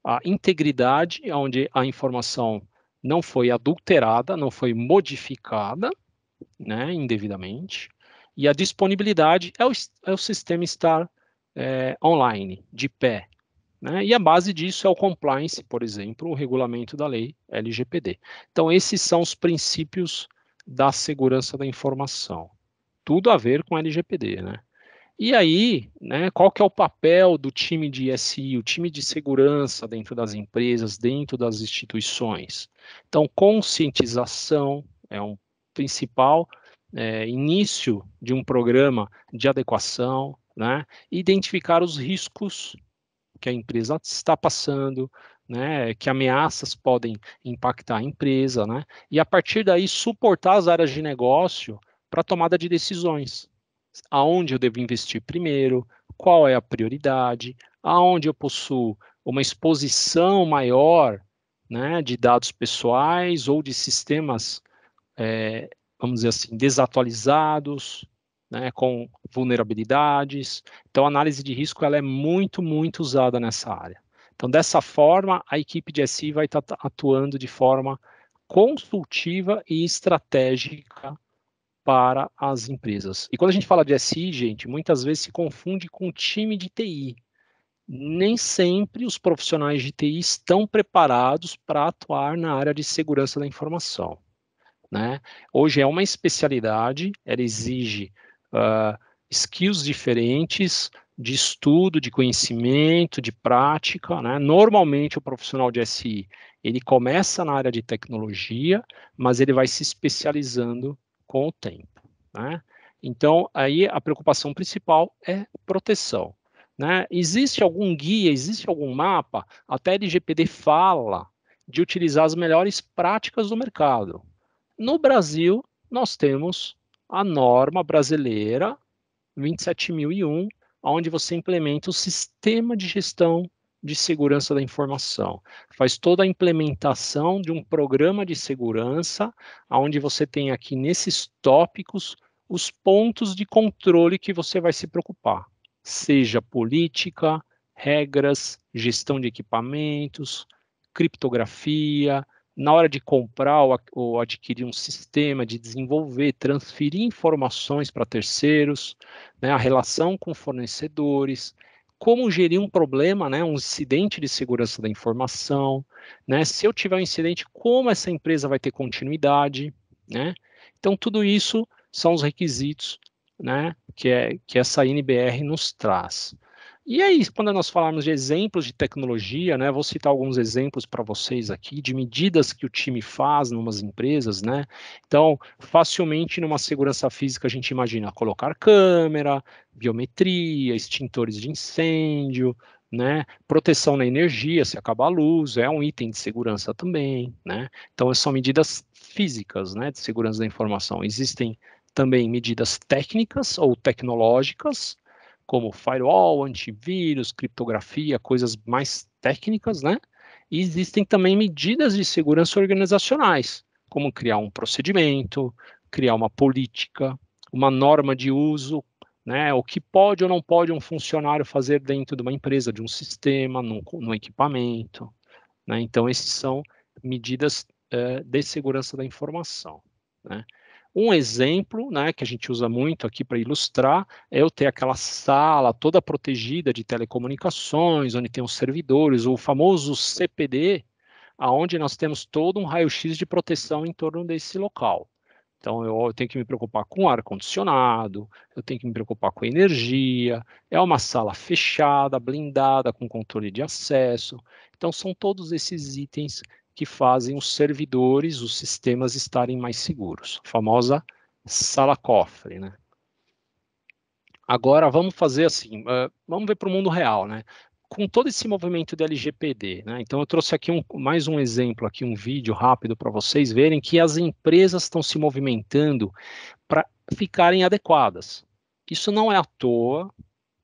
A integridade, onde a informação não foi adulterada, não foi modificada né, indevidamente, e a disponibilidade é o, é o sistema estar é, online, de pé. Né? E a base disso é o compliance, por exemplo, o regulamento da lei LGPD. Então, esses são os princípios da segurança da informação. Tudo a ver com LGPD, né? E aí, né, qual que é o papel do time de SI, o time de segurança dentro das empresas, dentro das instituições? Então, conscientização é um principal é, início de um programa de adequação, né? identificar os riscos que a empresa está passando, né, que ameaças podem impactar a empresa, né, e a partir daí suportar as áreas de negócio para tomada de decisões. Aonde eu devo investir primeiro, qual é a prioridade, aonde eu possuo uma exposição maior né, de dados pessoais ou de sistemas, é, vamos dizer assim, desatualizados, né, com vulnerabilidades. Então, a análise de risco ela é muito, muito usada nessa área. Então, dessa forma, a equipe de SI vai estar tá, tá atuando de forma consultiva e estratégica para as empresas. E quando a gente fala de SI, gente, muitas vezes se confunde com time de TI. Nem sempre os profissionais de TI estão preparados para atuar na área de segurança da informação. Né? Hoje é uma especialidade, ela exige uh, skills diferentes de estudo, de conhecimento, de prática. Né? Normalmente o profissional de SI ele começa na área de tecnologia, mas ele vai se especializando com o tempo. Né? Então aí a preocupação principal é proteção. Né? Existe algum guia, existe algum mapa? Até a LGPD fala de utilizar as melhores práticas do mercado. No Brasil, nós temos a norma brasileira 27001, onde você implementa o sistema de gestão de segurança da informação. Faz toda a implementação de um programa de segurança, onde você tem aqui nesses tópicos os pontos de controle que você vai se preocupar, seja política, regras, gestão de equipamentos, criptografia, na hora de comprar ou, adquirir um sistema, de desenvolver, transferir informações para terceiros, né, a relação com fornecedores, como gerir um problema, né, um incidente de segurança da informação, né, se eu tiver um incidente, como essa empresa vai ter continuidade, né? Então tudo isso são os requisitos, né, que é que essa NBR nos traz. E aí, quando nós falarmos de exemplos de tecnologia, né, vou citar alguns exemplos para vocês aqui de medidas que o time faz em umas empresas, né? Então, facilmente numa segurança física a gente imagina colocar câmera, biometria, extintores de incêndio, né? Proteção na energia, se acaba a luz, é um item de segurança também, né? Então, são medidas físicas, né, de segurança da informação. Existem também medidas técnicas ou tecnológicas, como firewall, antivírus, criptografia, coisas mais técnicas, né? E existem também medidas de segurança organizacionais, como criar um procedimento, criar uma política, uma norma de uso, né? O que pode ou não pode um funcionário fazer dentro de uma empresa, de um sistema, num, num equipamento, né? Então, esses são medidas eh, de segurança da informação, né? Um exemplo, né, que a gente usa muito aqui para ilustrar, é eu ter aquela sala toda protegida de telecomunicações, onde tem os servidores, o famoso CPD, aonde nós temos todo um raio-x de proteção em torno desse local. Então, eu tenho que me preocupar com ar-condicionado, eu tenho que me preocupar com energia, é uma sala fechada, blindada, com controle de acesso. Então, são todos esses itens que fazem os servidores, os sistemas estarem mais seguros. A famosa sala-cofre, né? Agora, vamos fazer assim, uh, vamos ver para o mundo real, né? Com todo esse movimento de LGPD, né? Então, eu trouxe aqui um, mais um exemplo, aqui um vídeo rápido para vocês verem que as empresas estão se movimentando para ficarem adequadas. Isso não é à toa,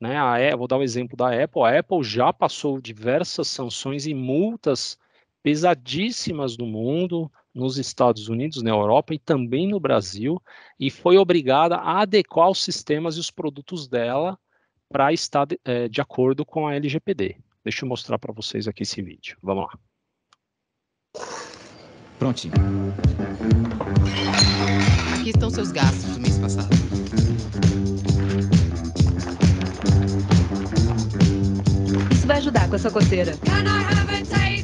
né? A, vou dar o um exemplo da Apple. A Apple já passou diversas sanções e multas pesadíssimas no mundo, nos Estados Unidos, na Europa e também no Brasil, e foi obrigada a adequar os sistemas e os produtos dela para estar de, é, de, acordo com a LGPD. Deixa eu mostrar para vocês aqui esse vídeo. Vamos lá. Prontinho. Aqui estão seus gastos do mês passado. Isso vai ajudar com a sua coceira. Can I have a taste?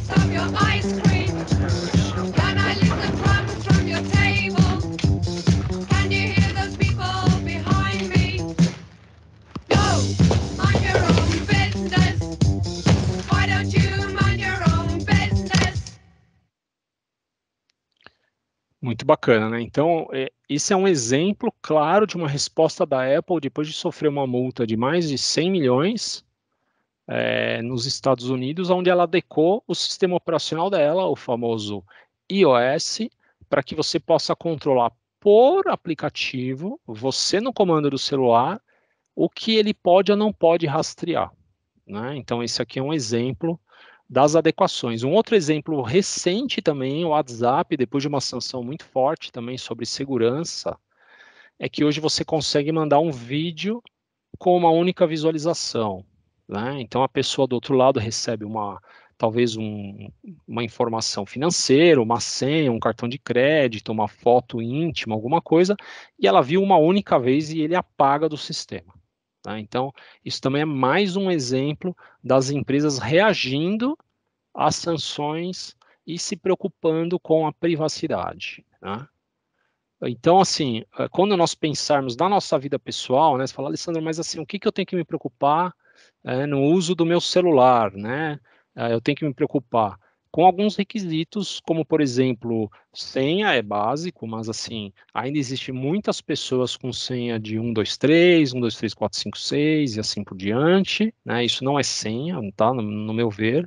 Muito bacana, né? Então, é, esse é um exemplo claro de uma resposta da Apple depois de sofrer uma multa de mais de 100 milhões é, nos Estados Unidos, onde ela adequou o sistema operacional dela, o famoso iOS, para que você possa controlar por aplicativo, você no comando do celular, o que ele pode ou não pode rastrear. Né? Então, esse aqui é um exemplo das adequações. Um outro exemplo recente também, o WhatsApp, depois de uma sanção muito forte também sobre segurança, é que hoje você consegue mandar um vídeo com uma única visualização. Né? Então a pessoa do outro lado recebe uma talvez um, uma informação financeira, uma senha, um cartão de crédito, uma foto íntima, alguma coisa, e ela viu uma única vez e ele apaga do sistema. Tá? Então, isso também é mais um exemplo das empresas reagindo às sanções e se preocupando com a privacidade. Né? Então, assim, eh, quando nós pensarmos na nossa vida pessoal, né, você fala, Alessandro, mas assim, o que, que eu tenho que me preocupar é, no uso do meu celular, né? É, eu tenho que me preocupar com alguns requisitos, como por exemplo, senha é básico, mas assim, ainda existe muitas pessoas com senha de 123, 6 e assim por diante, né? Isso não é senha, tá? No, no meu ver,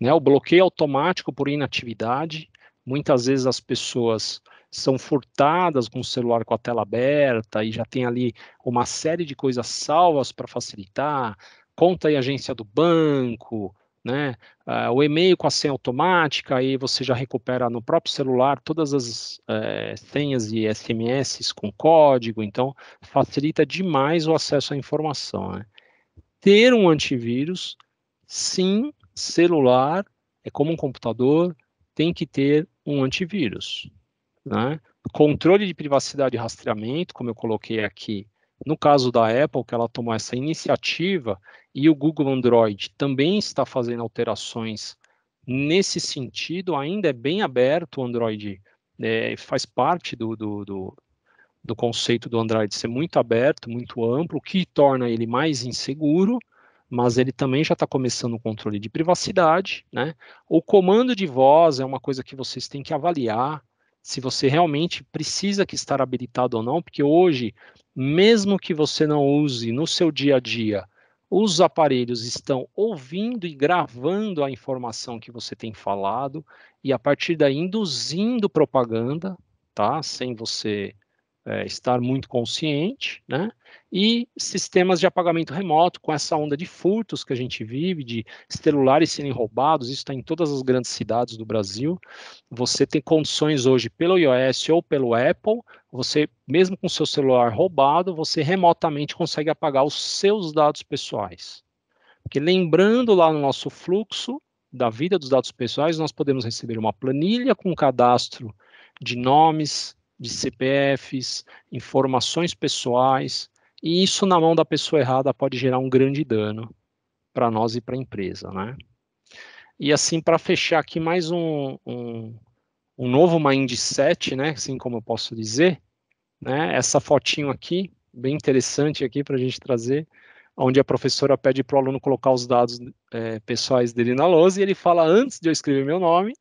né? O bloqueio automático por inatividade, muitas vezes as pessoas são furtadas com o celular com a tela aberta e já tem ali uma série de coisas salvas para facilitar, conta e agência do banco, né? Uh, o e-mail com a senha automática, aí você já recupera no próprio celular todas as uh, senhas e SMS com código, então facilita demais o acesso à informação. Né? Ter um antivírus, sim, celular é como um computador, tem que ter um antivírus. Né? Controle de privacidade e rastreamento, como eu coloquei aqui, no caso da Apple, que ela tomou essa iniciativa, e o Google Android também está fazendo alterações nesse sentido, ainda é bem aberto o Android, é, faz parte do, do, do, do, conceito do Android ser muito aberto, muito amplo, o que torna ele mais inseguro, mas ele também já está começando o controle de privacidade, né? O comando de voz é uma coisa que vocês têm que avaliar, se você realmente precisa que estar habilitado ou não, porque hoje, mesmo que você não use no seu dia a dia os aparelhos estão ouvindo e gravando a informação que você tem falado e a partir daí induzindo propaganda, tá? Sem você é, estar muito consciente, né? E sistemas de apagamento remoto, com essa onda de furtos que a gente vive, de celulares serem roubados, isso está em todas as grandes cidades do Brasil. Você tem condições hoje pelo iOS ou pelo Apple, você, mesmo com seu celular roubado, você remotamente consegue apagar os seus dados pessoais. Porque lembrando lá no nosso fluxo da vida dos dados pessoais, nós podemos receber uma planilha com um cadastro de nomes, de CPFs, informações pessoais, e isso na mão da pessoa errada pode gerar um grande dano para nós e para a empresa, né? E assim, para fechar aqui mais um, um, um novo mindset, né? Assim como eu posso dizer, né? Essa fotinho aqui, bem interessante aqui para a gente trazer, onde a professora pede para o aluno colocar os dados é, pessoais dele na lousa e ele fala antes de eu escrever meu nome,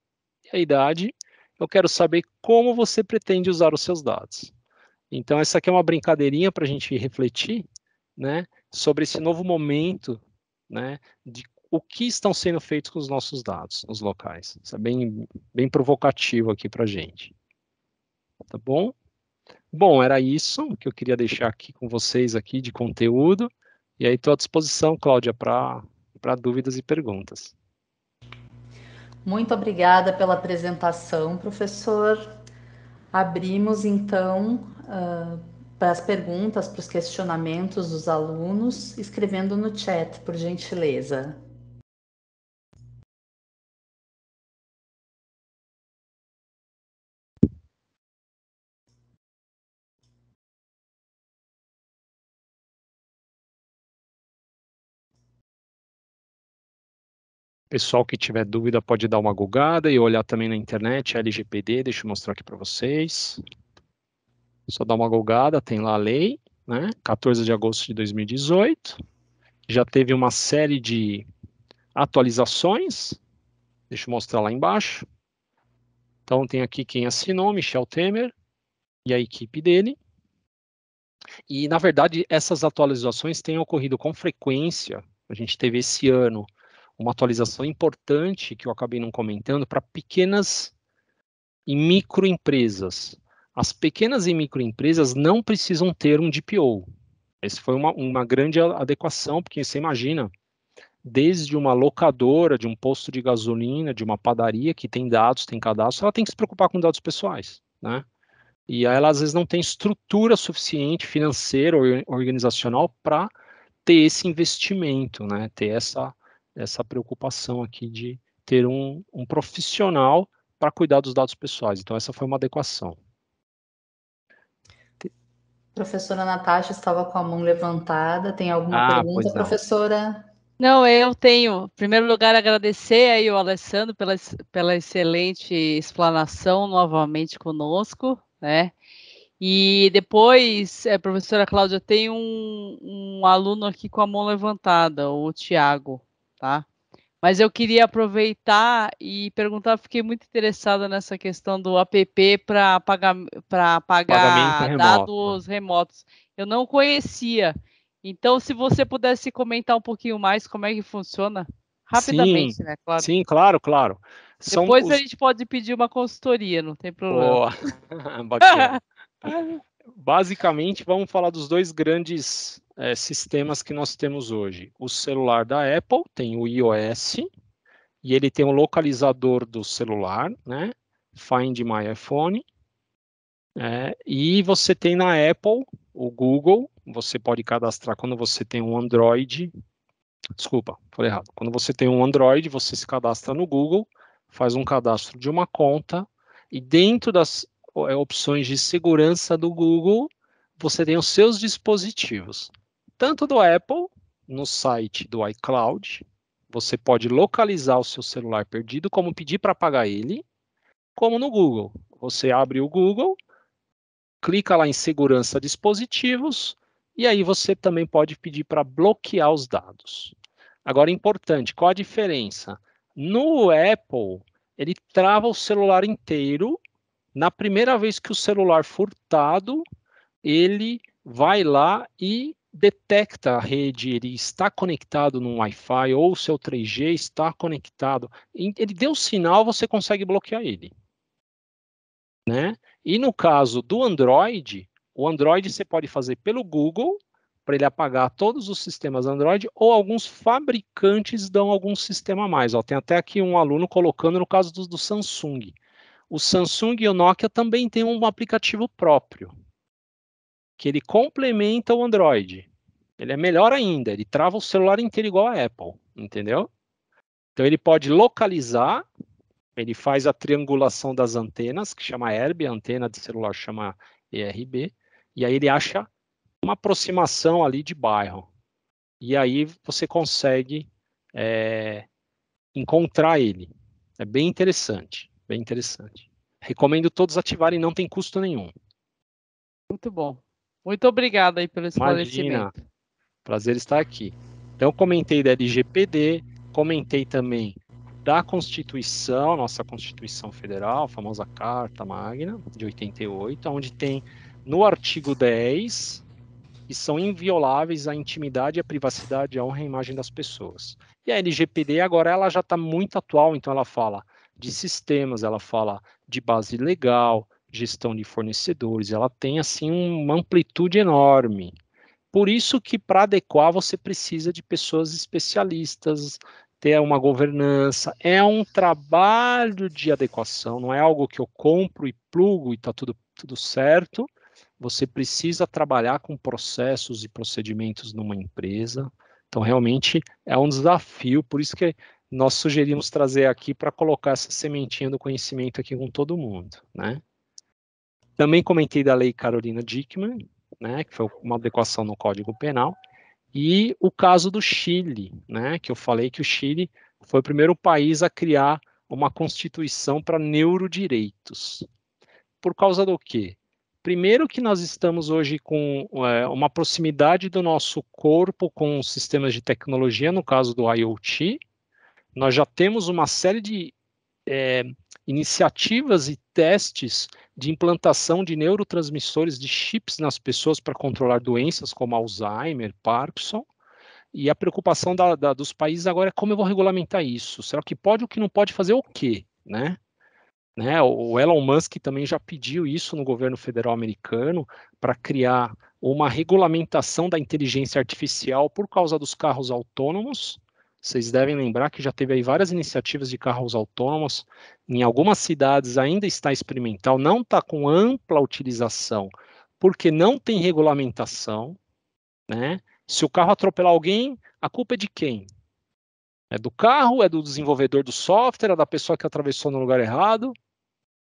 a idade eu quero saber como você pretende usar os seus dados. Então, essa aqui é uma brincadeirinha para a gente refletir né, sobre esse novo momento né, de o que estão sendo feitos com os nossos dados, os locais. Isso é bem, bem provocativo aqui para a gente. Tá bom? Bom, era isso que eu queria deixar aqui com vocês aqui de conteúdo. E aí estou à disposição, Cláudia, para dúvidas e perguntas. Muito obrigada pela apresentação, professor. Abrimos então uh, para as perguntas, para os questionamentos dos alunos, escrevendo no chat, por gentileza. Pessoal que tiver dúvida pode dar uma googada e olhar também na internet, LGPD, deixa eu mostrar aqui para vocês. Só dá uma googada, tem lá a lei, né? 14 de agosto de 2018. Já teve uma série de atualizações. Deixa eu mostrar lá embaixo. Então tem aqui quem assinou, Michel Temer e a equipe dele. E, na verdade, essas atualizações têm ocorrido com frequência. A gente teve esse ano uma atualização importante que eu acabei não comentando para pequenas e microempresas. As pequenas e microempresas não precisam ter um DPO. Essa foi uma, uma grande adequação, porque você imagina, desde uma locadora, de um posto de gasolina, de uma padaria que tem dados, tem cadastro, ela tem que se preocupar com dados pessoais, né? E ela às vezes não tem estrutura suficiente financeira ou organizacional para ter esse investimento, né? Ter essa essa preocupação aqui de ter um, um profissional para cuidar dos dados pessoais. Então, essa foi uma adequação. A professora Natasha estava com a mão levantada. Tem alguma ah, pergunta, professora? Não, eu tenho. Em primeiro lugar, agradecer aí o Alessandro pela, pela excelente explanação novamente conosco, né? E depois, é, professora Cláudia, tem um, um aluno aqui com a mão levantada, o Tiago tá? Mas eu queria aproveitar e perguntar, fiquei muito interessada nessa questão do app para pagar, para pagar remoto. dados remotos. Eu não conhecia. Então, se você pudesse comentar um pouquinho mais como é que funciona, rapidamente, sim, né? Claro. Sim, claro, claro. São Depois os... a gente pode pedir uma consultoria, não tem problema. Boa, bacana. basicamente, vamos falar dos dois grandes é, sistemas que nós temos hoje. O celular da Apple tem o iOS e ele tem o localizador do celular, né? Find My iPhone. É, e você tem na Apple o Google, você pode cadastrar quando você tem um Android. Desculpa, falei errado. Quando você tem um Android, você se cadastra no Google, faz um cadastro de uma conta e dentro das é, opções de segurança do Google, você tem os seus dispositivos, tanto do Apple, no site do iCloud, você pode localizar o seu celular perdido, como pedir para apagar ele, como no Google. Você abre o Google, clica lá em segurança dispositivos, e aí você também pode pedir para bloquear os dados. Agora, importante, qual a diferença? No Apple, ele trava o celular inteiro na primeira vez que o celular furtado, ele vai lá e detecta a rede, ele está conectado no Wi-Fi ou o seu 3G está conectado. Ele deu sinal, você consegue bloquear ele. Né? E no caso do Android, o Android você pode fazer pelo Google, para ele apagar todos os sistemas Android, ou alguns fabricantes dão algum sistema a mais. Ó, tem até aqui um aluno colocando no caso do, do Samsung o Samsung e o Nokia também têm um aplicativo próprio, que ele complementa o Android. Ele é melhor ainda, ele trava o celular inteiro igual a Apple, entendeu? Então ele pode localizar, ele faz a triangulação das antenas, que chama ERB, a antena de celular chama ERB, e aí ele acha uma aproximação ali de bairro. E aí você consegue é, encontrar ele. É bem interessante. Bem interessante. Recomendo todos ativarem, não tem custo nenhum. Muito bom. Muito obrigado aí pelo esclarecimento. Prazer estar aqui. Então, comentei da LGPD, comentei também da Constituição, nossa Constituição Federal, a famosa Carta Magna de 88, onde tem no artigo 10 que são invioláveis a intimidade, a privacidade, a honra e a imagem das pessoas. E a LGPD agora ela já está muito atual, então ela fala de sistemas, ela fala de base legal, gestão de fornecedores, ela tem assim uma amplitude enorme. Por isso que para adequar você precisa de pessoas especialistas, ter uma governança, é um trabalho de adequação, não é algo que eu compro e plugo e está tudo tudo certo. Você precisa trabalhar com processos e procedimentos numa empresa. Então realmente é um desafio, por isso que nós sugerimos trazer aqui para colocar essa sementinha do conhecimento aqui com todo mundo, né? Também comentei da lei Carolina Dickman, né, que foi uma adequação no Código Penal, e o caso do Chile, né, que eu falei que o Chile foi o primeiro país a criar uma constituição para neurodireitos. Por causa do quê? Primeiro que nós estamos hoje com é, uma proximidade do nosso corpo com sistemas de tecnologia, no caso do IoT, nós já temos uma série de é, iniciativas e testes de implantação de neurotransmissores de chips nas pessoas para controlar doenças como Alzheimer, Parkinson. E a preocupação da, da, dos países agora é como eu vou regulamentar isso. Será que pode ou que não pode fazer é o quê, né? né? O Elon Musk também já pediu isso no governo federal americano para criar uma regulamentação da inteligência artificial por causa dos carros autônomos vocês devem lembrar que já teve aí várias iniciativas de carros autônomos. Em algumas cidades ainda está experimental, não está com ampla utilização, porque não tem regulamentação. Né? Se o carro atropelar alguém, a culpa é de quem? É do carro, é do desenvolvedor do software, é da pessoa que atravessou no lugar errado.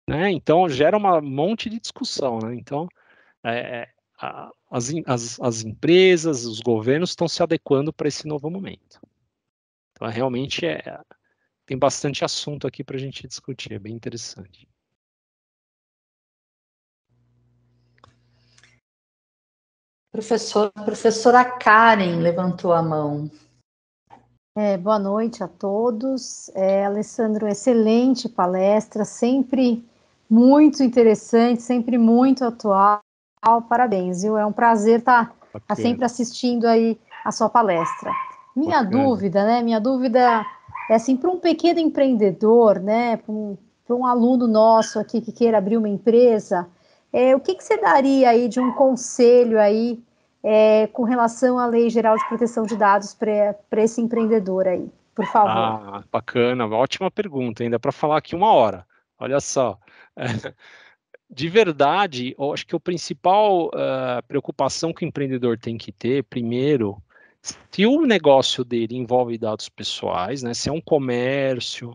Né? Então gera um monte de discussão. Né? Então é, é, a, as, as, as empresas, os governos estão se adequando para esse novo momento. Então, realmente é, tem bastante assunto aqui para a gente discutir, é bem interessante. Professor, professora Karen levantou a mão. É, boa noite a todos. É, Alessandro, excelente palestra, sempre muito interessante, sempre muito atual. Parabéns, viu? É um prazer estar tá, tá sempre assistindo aí a sua palestra. Minha Bacana. dúvida, né? Minha dúvida é assim, para um pequeno empreendedor, né? Para um, um aluno nosso aqui que queira abrir uma empresa, é, o que, que você daria aí de um conselho aí é, com relação à Lei Geral de Proteção de Dados para esse empreendedor aí, por favor? Ah, bacana, ótima pergunta, ainda para falar aqui uma hora. Olha só. de verdade, eu acho que a principal uh, preocupação que o empreendedor tem que ter, primeiro, se o negócio dele envolve dados pessoais, né, se é um comércio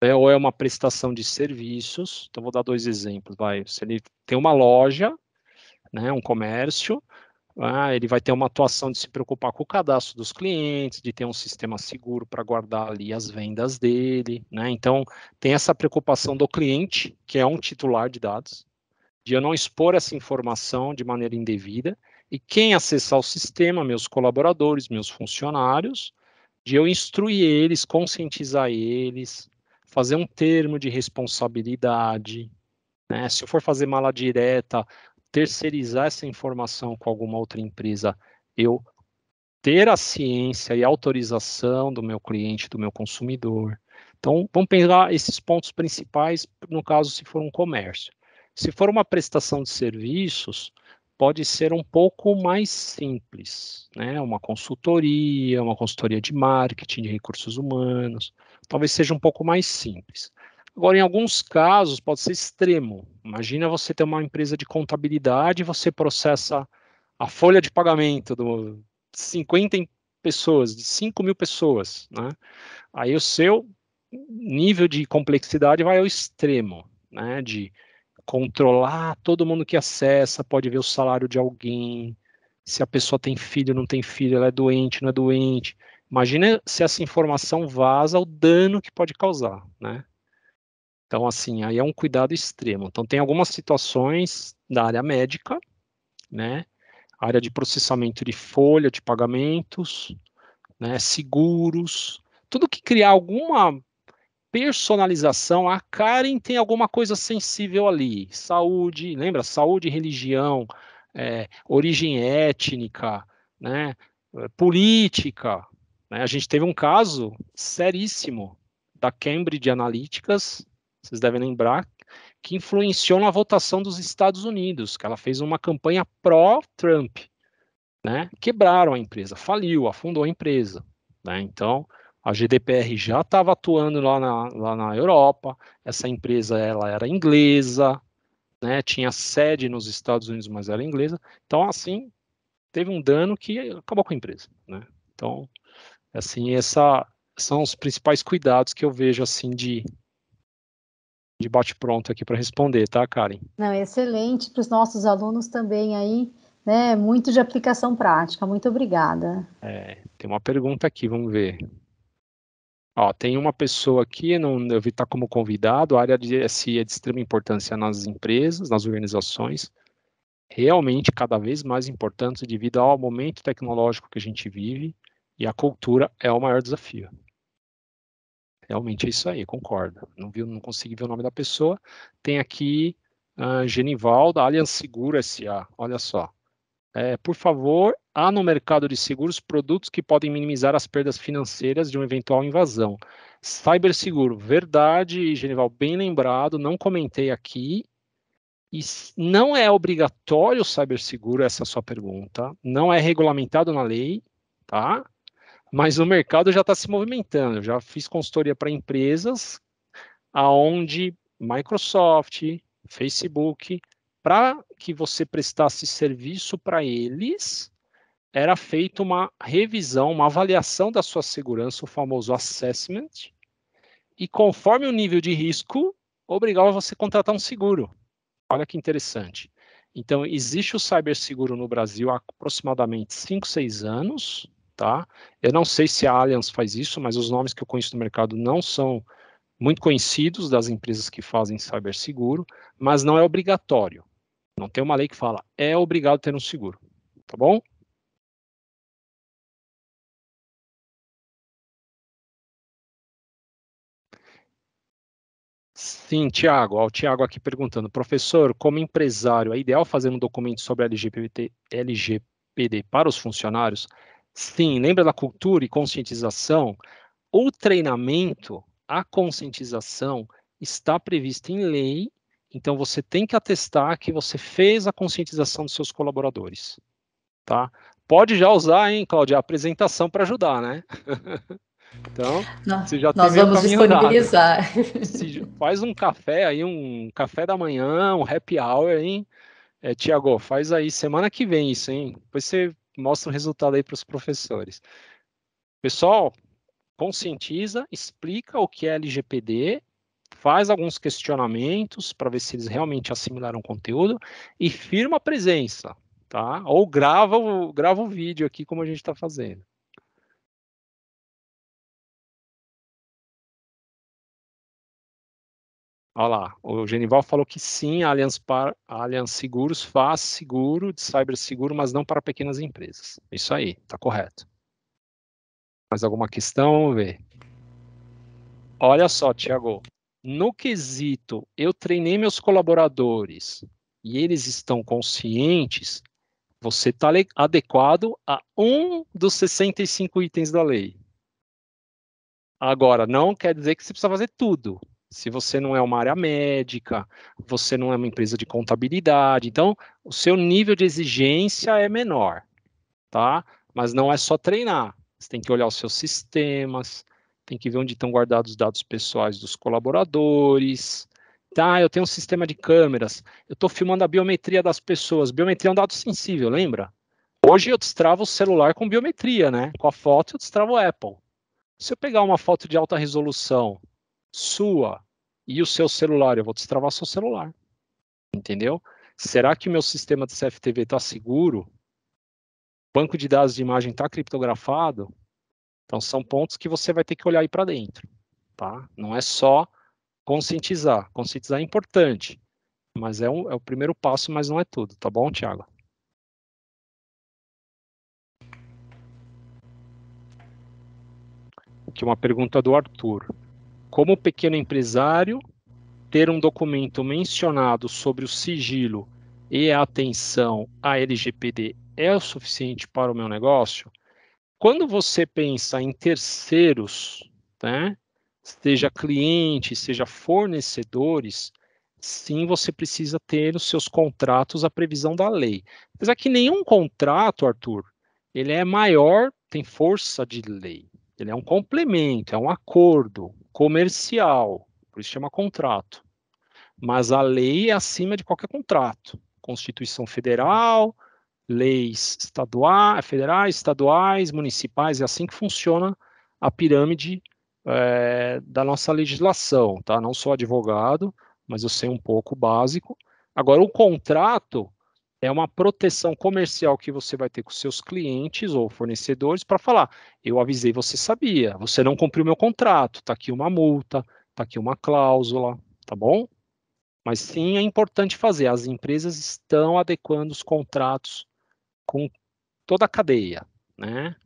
né, ou é uma prestação de serviços, então vou dar dois exemplos, vai, se ele tem uma loja, né, um comércio, ah, ele vai ter uma atuação de se preocupar com o cadastro dos clientes, de ter um sistema seguro para guardar ali as vendas dele, né? Então, tem essa preocupação do cliente, que é um titular de dados, de eu não expor essa informação de maneira indevida, e quem acessar o sistema, meus colaboradores, meus funcionários, de eu instruir eles, conscientizar eles, fazer um termo de responsabilidade. Né? Se eu for fazer mala direta, terceirizar essa informação com alguma outra empresa, eu ter a ciência e a autorização do meu cliente, do meu consumidor. Então, vamos pensar esses pontos principais, no caso, se for um comércio. Se for uma prestação de serviços, pode ser um pouco mais simples, né? Uma consultoria, uma consultoria de marketing, de recursos humanos, talvez seja um pouco mais simples. Agora, em alguns casos, pode ser extremo. Imagina você ter uma empresa de contabilidade, você processa a folha de pagamento de 50 pessoas, de 5 mil pessoas, né? Aí o seu nível de complexidade vai ao extremo, né? De controlar todo mundo que acessa, pode ver o salário de alguém, se a pessoa tem filho, não tem filho, ela é doente, não é doente. Imagina se essa informação vaza o dano que pode causar, né? Então, assim, aí é um cuidado extremo. Então, tem algumas situações da área médica, né? Área de processamento de folha de pagamentos, né? Seguros, tudo que criar alguma personalização, a Karen tem alguma coisa sensível ali. Saúde, lembra? Saúde, religião, é, origem étnica, né? É, política. Né? A gente teve um caso seríssimo da Cambridge Analyticas, vocês devem lembrar, que influenciou na votação dos Estados Unidos, que ela fez uma campanha pró-Trump. Né? Quebraram a empresa, faliu, afundou a empresa. Né? Então, a GDPR já estava atuando lá na, lá na Europa, essa empresa ela era inglesa, né, tinha sede nos Estados Unidos, mas era inglesa. Então, assim, teve um dano que acabou com a empresa. Né? Então, assim, essa são os principais cuidados que eu vejo assim de de bate pronto aqui para responder, tá, Karen? Não, excelente para os nossos alunos também aí, né? Muito de aplicação prática. Muito obrigada. É, tem uma pergunta aqui, vamos ver. Ó, tem uma pessoa aqui, não vi estar tá como convidado, a área de SI é de extrema importância nas empresas, nas organizações, realmente cada vez mais importante devido ao momento tecnológico que a gente vive e a cultura é o maior desafio. Realmente é isso aí, concordo. Não, vi, não consegui ver o nome da pessoa. Tem aqui uh, ah, Genival, da Allianz Segura SA, olha só. É, por favor, há no mercado de seguros produtos que podem minimizar as perdas financeiras de uma eventual invasão. Cyberseguro, verdade, Genival, bem lembrado, não comentei aqui. E não é obrigatório o cyberseguro, essa é sua pergunta. Não é regulamentado na lei, tá? Mas o mercado já está se movimentando. Eu já fiz consultoria para empresas aonde Microsoft, Facebook para que você prestasse serviço para eles, era feita uma revisão, uma avaliação da sua segurança, o famoso assessment, e conforme o nível de risco, obrigava você a contratar um seguro. Olha que interessante. Então, existe o cyberseguro no Brasil há aproximadamente 5, 6 anos, tá? Eu não sei se a Allianz faz isso, mas os nomes que eu conheço no mercado não são muito conhecidos das empresas que fazem cyberseguro, mas não é obrigatório. Não tem uma lei que fala, é obrigado a ter um seguro, tá bom? Sim, Tiago. O Tiago aqui perguntando, professor, como empresário, é ideal fazer um documento sobre a LGPD para os funcionários? Sim, lembra da cultura e conscientização? O treinamento, a conscientização está prevista em lei então você tem que atestar que você fez a conscientização dos seus colaboradores, tá? Pode já usar, hein, Cláudia, a apresentação para ajudar, né? então, você já nós tem vamos disponibilizar. Se, faz um café aí, um café da manhã, um happy hour, hein? É, Tiago, faz aí semana que vem isso, hein? Depois você mostra o resultado aí para os professores. Pessoal, conscientiza, explica o que é LGPD faz alguns questionamentos para ver se eles realmente assimilaram o conteúdo e firma a presença, tá? Ou grava o, grava o vídeo aqui como a gente está fazendo. Olha lá, o Genival falou que sim, a Allianz, para a Allianz Seguros faz seguro de ciberseguro, mas não para pequenas empresas. Isso aí, está correto. Mais alguma questão? Vamos ver. Olha só, Tiago, no quesito eu treinei meus colaboradores e eles estão conscientes, você está adequado a um dos 65 itens da lei. Agora, não quer dizer que você precisa fazer tudo. Se você não é uma área médica, você não é uma empresa de contabilidade, então o seu nível de exigência é menor, tá? Mas não é só treinar. Você tem que olhar os seus sistemas, tem que ver onde estão guardados os dados pessoais dos colaboradores. Tá, eu tenho um sistema de câmeras, eu estou filmando a biometria das pessoas. Biometria é um dado sensível, lembra? Hoje eu destravo o celular com biometria, né? Com a foto eu destravo o Apple. Se eu pegar uma foto de alta resolução sua e o seu celular, eu vou destravar seu celular. Entendeu? Será que o meu sistema de CFTV está seguro? banco de dados de imagem está criptografado? Então são pontos que você vai ter que olhar aí para dentro, tá? Não é só conscientizar. Conscientizar é importante, mas é, um, é o primeiro passo, mas não é tudo, tá bom, Tiago? Aqui uma pergunta do Arthur. Como pequeno empresário, ter um documento mencionado sobre o sigilo e a atenção à LGPD é o suficiente para o meu negócio? Quando você pensa em terceiros, né, seja uhum. cliente, seja fornecedores, sim você precisa ter nos seus contratos a previsão da lei. Apesar é que nenhum contrato, Arthur, ele é maior, tem força de lei. Ele é um complemento, é um acordo comercial, por isso chama contrato. Mas a lei é acima de qualquer contrato. Constituição Federal, leis estaduais, federais, estaduais, municipais, é assim que funciona a pirâmide é, da nossa legislação, tá? Não sou advogado, mas eu sei um pouco básico. Agora, o contrato é uma proteção comercial que você vai ter com seus clientes ou fornecedores para falar: eu avisei, você sabia, você não cumpriu meu contrato, está aqui uma multa, está aqui uma cláusula, tá bom? Mas sim, é importante fazer. As empresas estão adequando os contratos com toda a cadeia, né?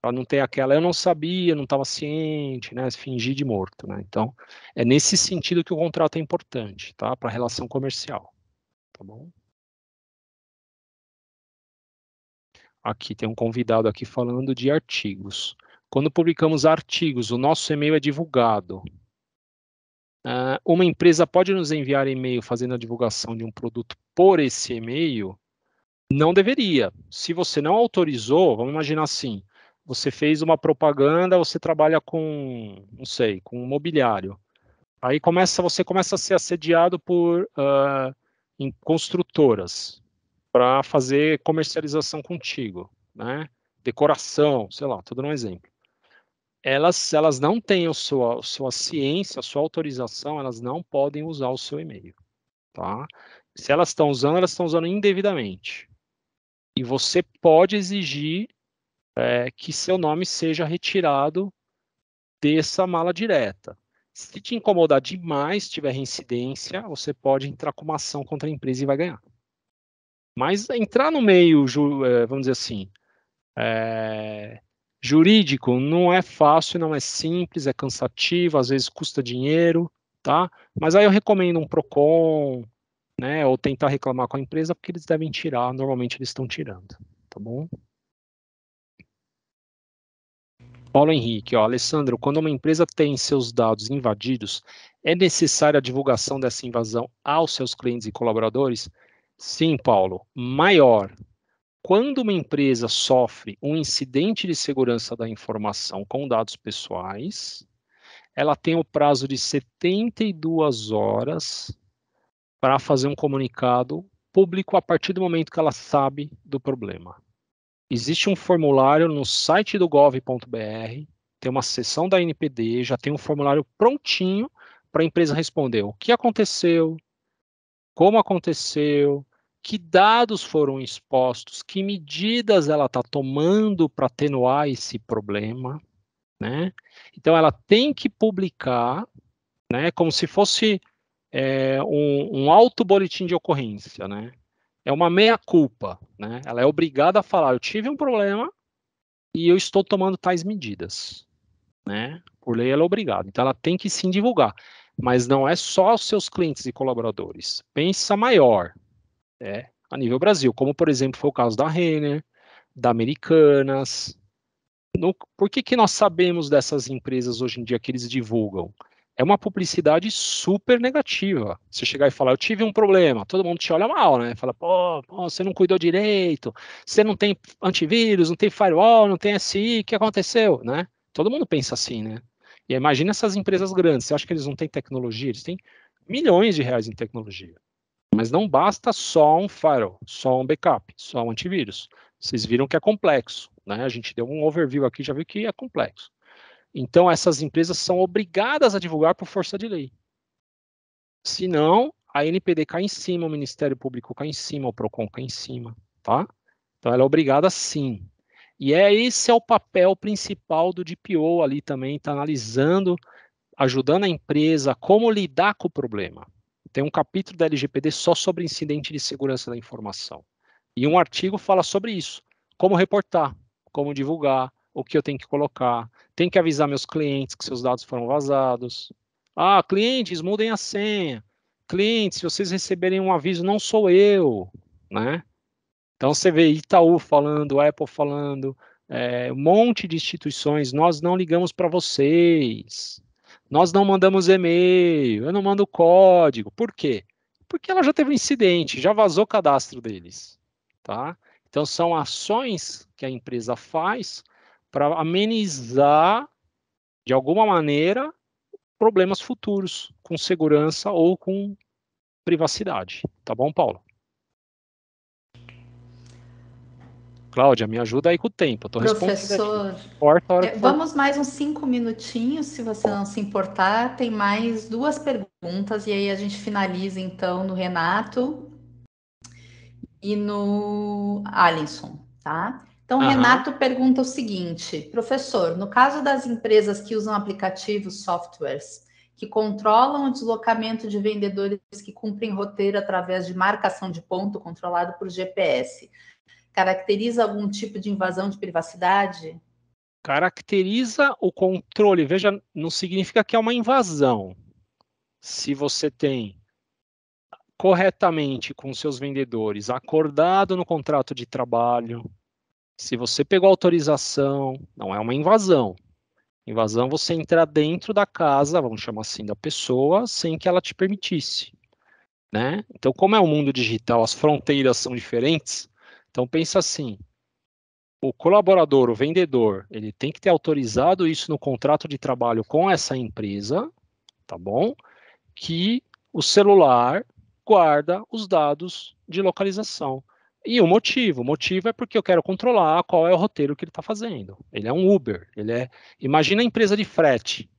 Para não ter aquela, eu não sabia, não estava ciente, né? Fingir de morto, né? Então, é nesse sentido que o contrato é importante, tá? Para a relação comercial, tá bom? Aqui tem um convidado aqui falando de artigos. Quando publicamos artigos, o nosso e-mail é divulgado. Uh, uma empresa pode nos enviar e-mail fazendo a divulgação de um produto por esse e-mail? Não deveria. Se você não autorizou, vamos imaginar assim, você fez uma propaganda, você trabalha com, não sei, com um mobiliário. Aí começa, você começa a ser assediado por uh, em construtoras para fazer comercialização contigo, né? Decoração, sei lá, todo um exemplo. Elas, elas não têm a sua, a sua ciência, a sua autorização, elas não podem usar o seu e-mail, tá? Se elas estão usando, elas estão usando indevidamente e você pode exigir é, que seu nome seja retirado dessa mala direta. Se te incomodar demais, tiver reincidência, você pode entrar com uma ação contra a empresa e vai ganhar. Mas entrar no meio, é, vamos dizer assim, é, jurídico não é fácil, não é simples, é cansativo, às vezes custa dinheiro, tá? Mas aí eu recomendo um PROCON, né? Ou tentar reclamar com a empresa porque eles devem tirar, normalmente eles estão tirando, tá bom? Paulo Henrique, ó, Alessandro, quando uma empresa tem seus dados invadidos, é necessária a divulgação dessa invasão aos seus clientes e colaboradores? Sim, Paulo, maior. Quando uma empresa sofre um incidente de segurança da informação com dados pessoais, ela tem o prazo de 72 horas para fazer um comunicado público a partir do momento que ela sabe do problema. Existe um formulário no site do gov.br, tem uma seção da NPD, já tem um formulário prontinho para a empresa responder o que aconteceu, como aconteceu, que dados foram expostos, que medidas ela está tomando para atenuar esse problema. Né? Então, ela tem que publicar, né, como se fosse é um, um alto boletim de ocorrência, né? É uma meia-culpa, né? Ela é obrigada a falar, eu tive um problema e eu estou tomando tais medidas, né? Por lei ela é obrigada, então ela tem que sim divulgar, mas não é só aos seus clientes e colaboradores. Pensa maior, é, A nível Brasil, como por exemplo foi o caso da Renner, da Americanas. No, por que, que nós sabemos dessas empresas hoje em dia que eles divulgam? é uma publicidade super negativa. Você chegar e falar, eu tive um problema, todo mundo te olha mal, né? Fala, pô, pô você não cuidou direito, você não tem antivírus, não tem firewall, não tem SI, o que aconteceu, né? Todo mundo pensa assim, né? E imagina essas empresas grandes, você acha que eles não têm tecnologia? Eles têm milhões de reais em tecnologia. Mas não basta só um firewall, só um backup, só um antivírus. Vocês viram que é complexo, né? A gente deu um overview aqui, já viu que é complexo. Então, essas empresas são obrigadas a divulgar por força de lei. Se não, a NPD cai em cima, o Ministério Público cai em cima, o PROCON cai em cima, tá? Então, ela é obrigada sim. E é esse é o papel principal do DPO ali também, está analisando, ajudando a empresa como lidar com o problema. Tem um capítulo da LGPD só sobre incidente de segurança da informação. E um artigo fala sobre isso, como reportar, como divulgar, o que eu tenho que colocar, tem que avisar meus clientes que seus dados foram vazados. Ah, clientes, mudem a senha. Clientes, se vocês receberem um aviso, não sou eu, né? Então você vê Itaú falando, Apple falando, é, um monte de instituições, nós não ligamos para vocês, nós não mandamos e-mail, eu não mando código. Por quê? Porque ela já teve um incidente, já vazou o cadastro deles, tá? Então são ações que a empresa faz para amenizar de alguma maneira problemas futuros com segurança ou com privacidade. Tá bom, Paulo? Cláudia, me ajuda aí com o tempo. Eu tô Professor, hora é, vamos mais uns cinco minutinhos, se você não se importar. Tem mais duas perguntas e aí a gente finaliza então no Renato e no Alisson, tá? Então, uhum. Renato pergunta o seguinte: professor, no caso das empresas que usam aplicativos, softwares, que controlam o deslocamento de vendedores que cumprem roteiro através de marcação de ponto controlado por GPS, caracteriza algum tipo de invasão de privacidade? Caracteriza o controle. Veja, não significa que é uma invasão. Se você tem corretamente com seus vendedores acordado no contrato de trabalho, se você pegou autorização, não é uma invasão. Invasão você entrar dentro da casa, vamos chamar assim, da pessoa, sem que ela te permitisse. Né? Então, como é o um mundo digital, as fronteiras são diferentes. Então, pensa assim: o colaborador, o vendedor, ele tem que ter autorizado isso no contrato de trabalho com essa empresa, tá bom? Que o celular guarda os dados de localização. E o motivo? O motivo é porque eu quero controlar qual é o roteiro que ele está fazendo. Ele é um Uber, ele é. Imagina a empresa de frete,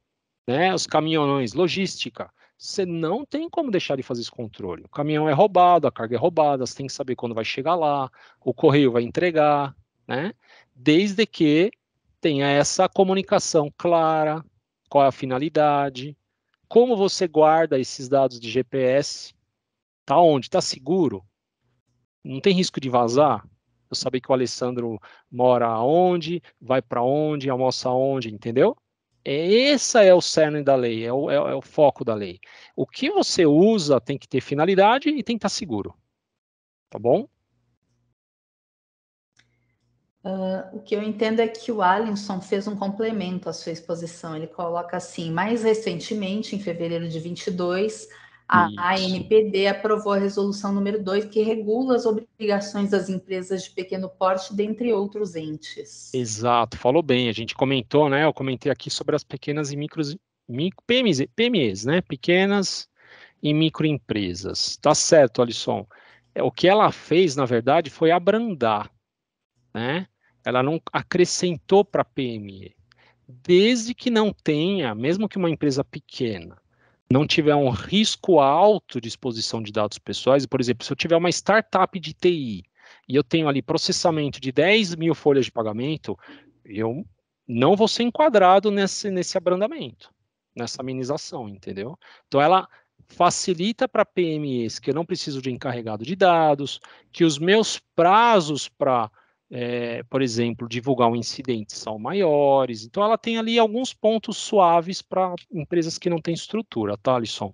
né? Os caminhões, logística. Você não tem como deixar de fazer esse controle. O caminhão é roubado, a carga é roubada, você tem que saber quando vai chegar lá, o correio vai entregar, né? Desde que tenha essa comunicação clara, qual é a finalidade, como você guarda esses dados de GPS, tá onde, tá seguro, não tem risco de vazar? Eu saber que o Alessandro mora onde, vai para onde, almoça onde, entendeu? É, essa é o cerne da lei, é o, é, é o, foco da lei. O que você usa tem que ter finalidade e tem que estar tá seguro. Tá bom? Uh, o que eu entendo é que o Alisson fez um complemento à sua exposição. Ele coloca assim: mais recentemente, em fevereiro de 22, a ANPD aprovou a resolução número 2, que regula as obrigações das empresas de pequeno porte, dentre outros entes. Exato, falou bem. A gente comentou, né? Eu comentei aqui sobre as pequenas e micros, micro, PMEs, PMEs, né? Pequenas e microempresas. Tá certo, Alisson. É, o que ela fez, na verdade, foi abrandar, né? Ela não acrescentou para PME, desde que não tenha, mesmo que uma empresa pequena, não tiver um risco alto de exposição de dados pessoais, por exemplo, se eu tiver uma startup de TI e eu tenho ali processamento de 10 mil folhas de pagamento, eu não vou ser enquadrado nesse, nesse abrandamento, nessa amenização, entendeu? Então, ela facilita para PMEs que eu não preciso de encarregado de dados, que os meus prazos para é, por exemplo, divulgar um incidente são maiores. Então, ela tem ali alguns pontos suaves para empresas que não têm estrutura, tá, Alisson?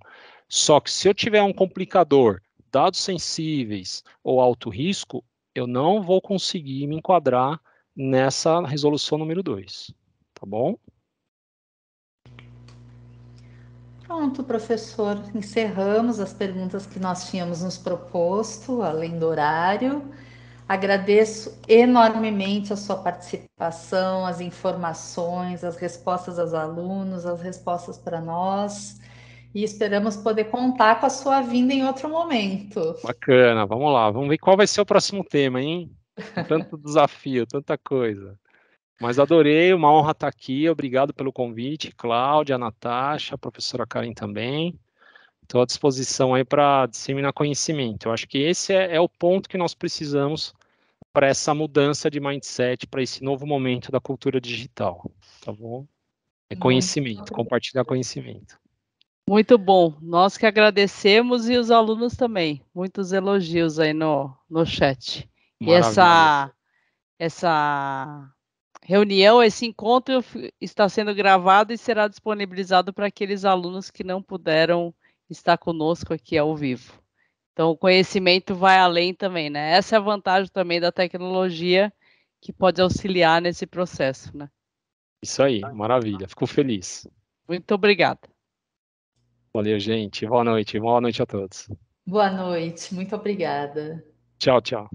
Só que se eu tiver um complicador, dados sensíveis ou alto risco, eu não vou conseguir me enquadrar nessa resolução número 2, tá bom? Pronto, professor. Encerramos as perguntas que nós tínhamos nos proposto, além do horário. Agradeço enormemente a sua participação, as informações, as respostas aos alunos, as respostas para nós. E esperamos poder contar com a sua vinda em outro momento. Bacana, vamos lá, vamos ver qual vai ser o próximo tema, hein? Tanto desafio, tanta coisa. Mas adorei, uma honra estar aqui. Obrigado pelo convite, Cláudia, Natasha, professora Karen também. Estou à disposição aí para disseminar conhecimento. Eu acho que esse é, é o ponto que nós precisamos para essa mudança de mindset, para esse novo momento da cultura digital. Tá bom? É conhecimento, compartilhar conhecimento. Muito bom. Nós que agradecemos e os alunos também. Muitos elogios aí no, no chat. Maravilha. E essa, essa reunião, esse encontro está sendo gravado e será disponibilizado para aqueles alunos que não puderam está conosco aqui ao vivo. Então, o conhecimento vai além também, né? Essa é a vantagem também da tecnologia que pode auxiliar nesse processo, né? Isso aí, tá. maravilha. Fico feliz. Muito obrigada. Valeu, gente. Boa noite. Boa noite a todos. Boa noite. Muito obrigada. Tchau, tchau.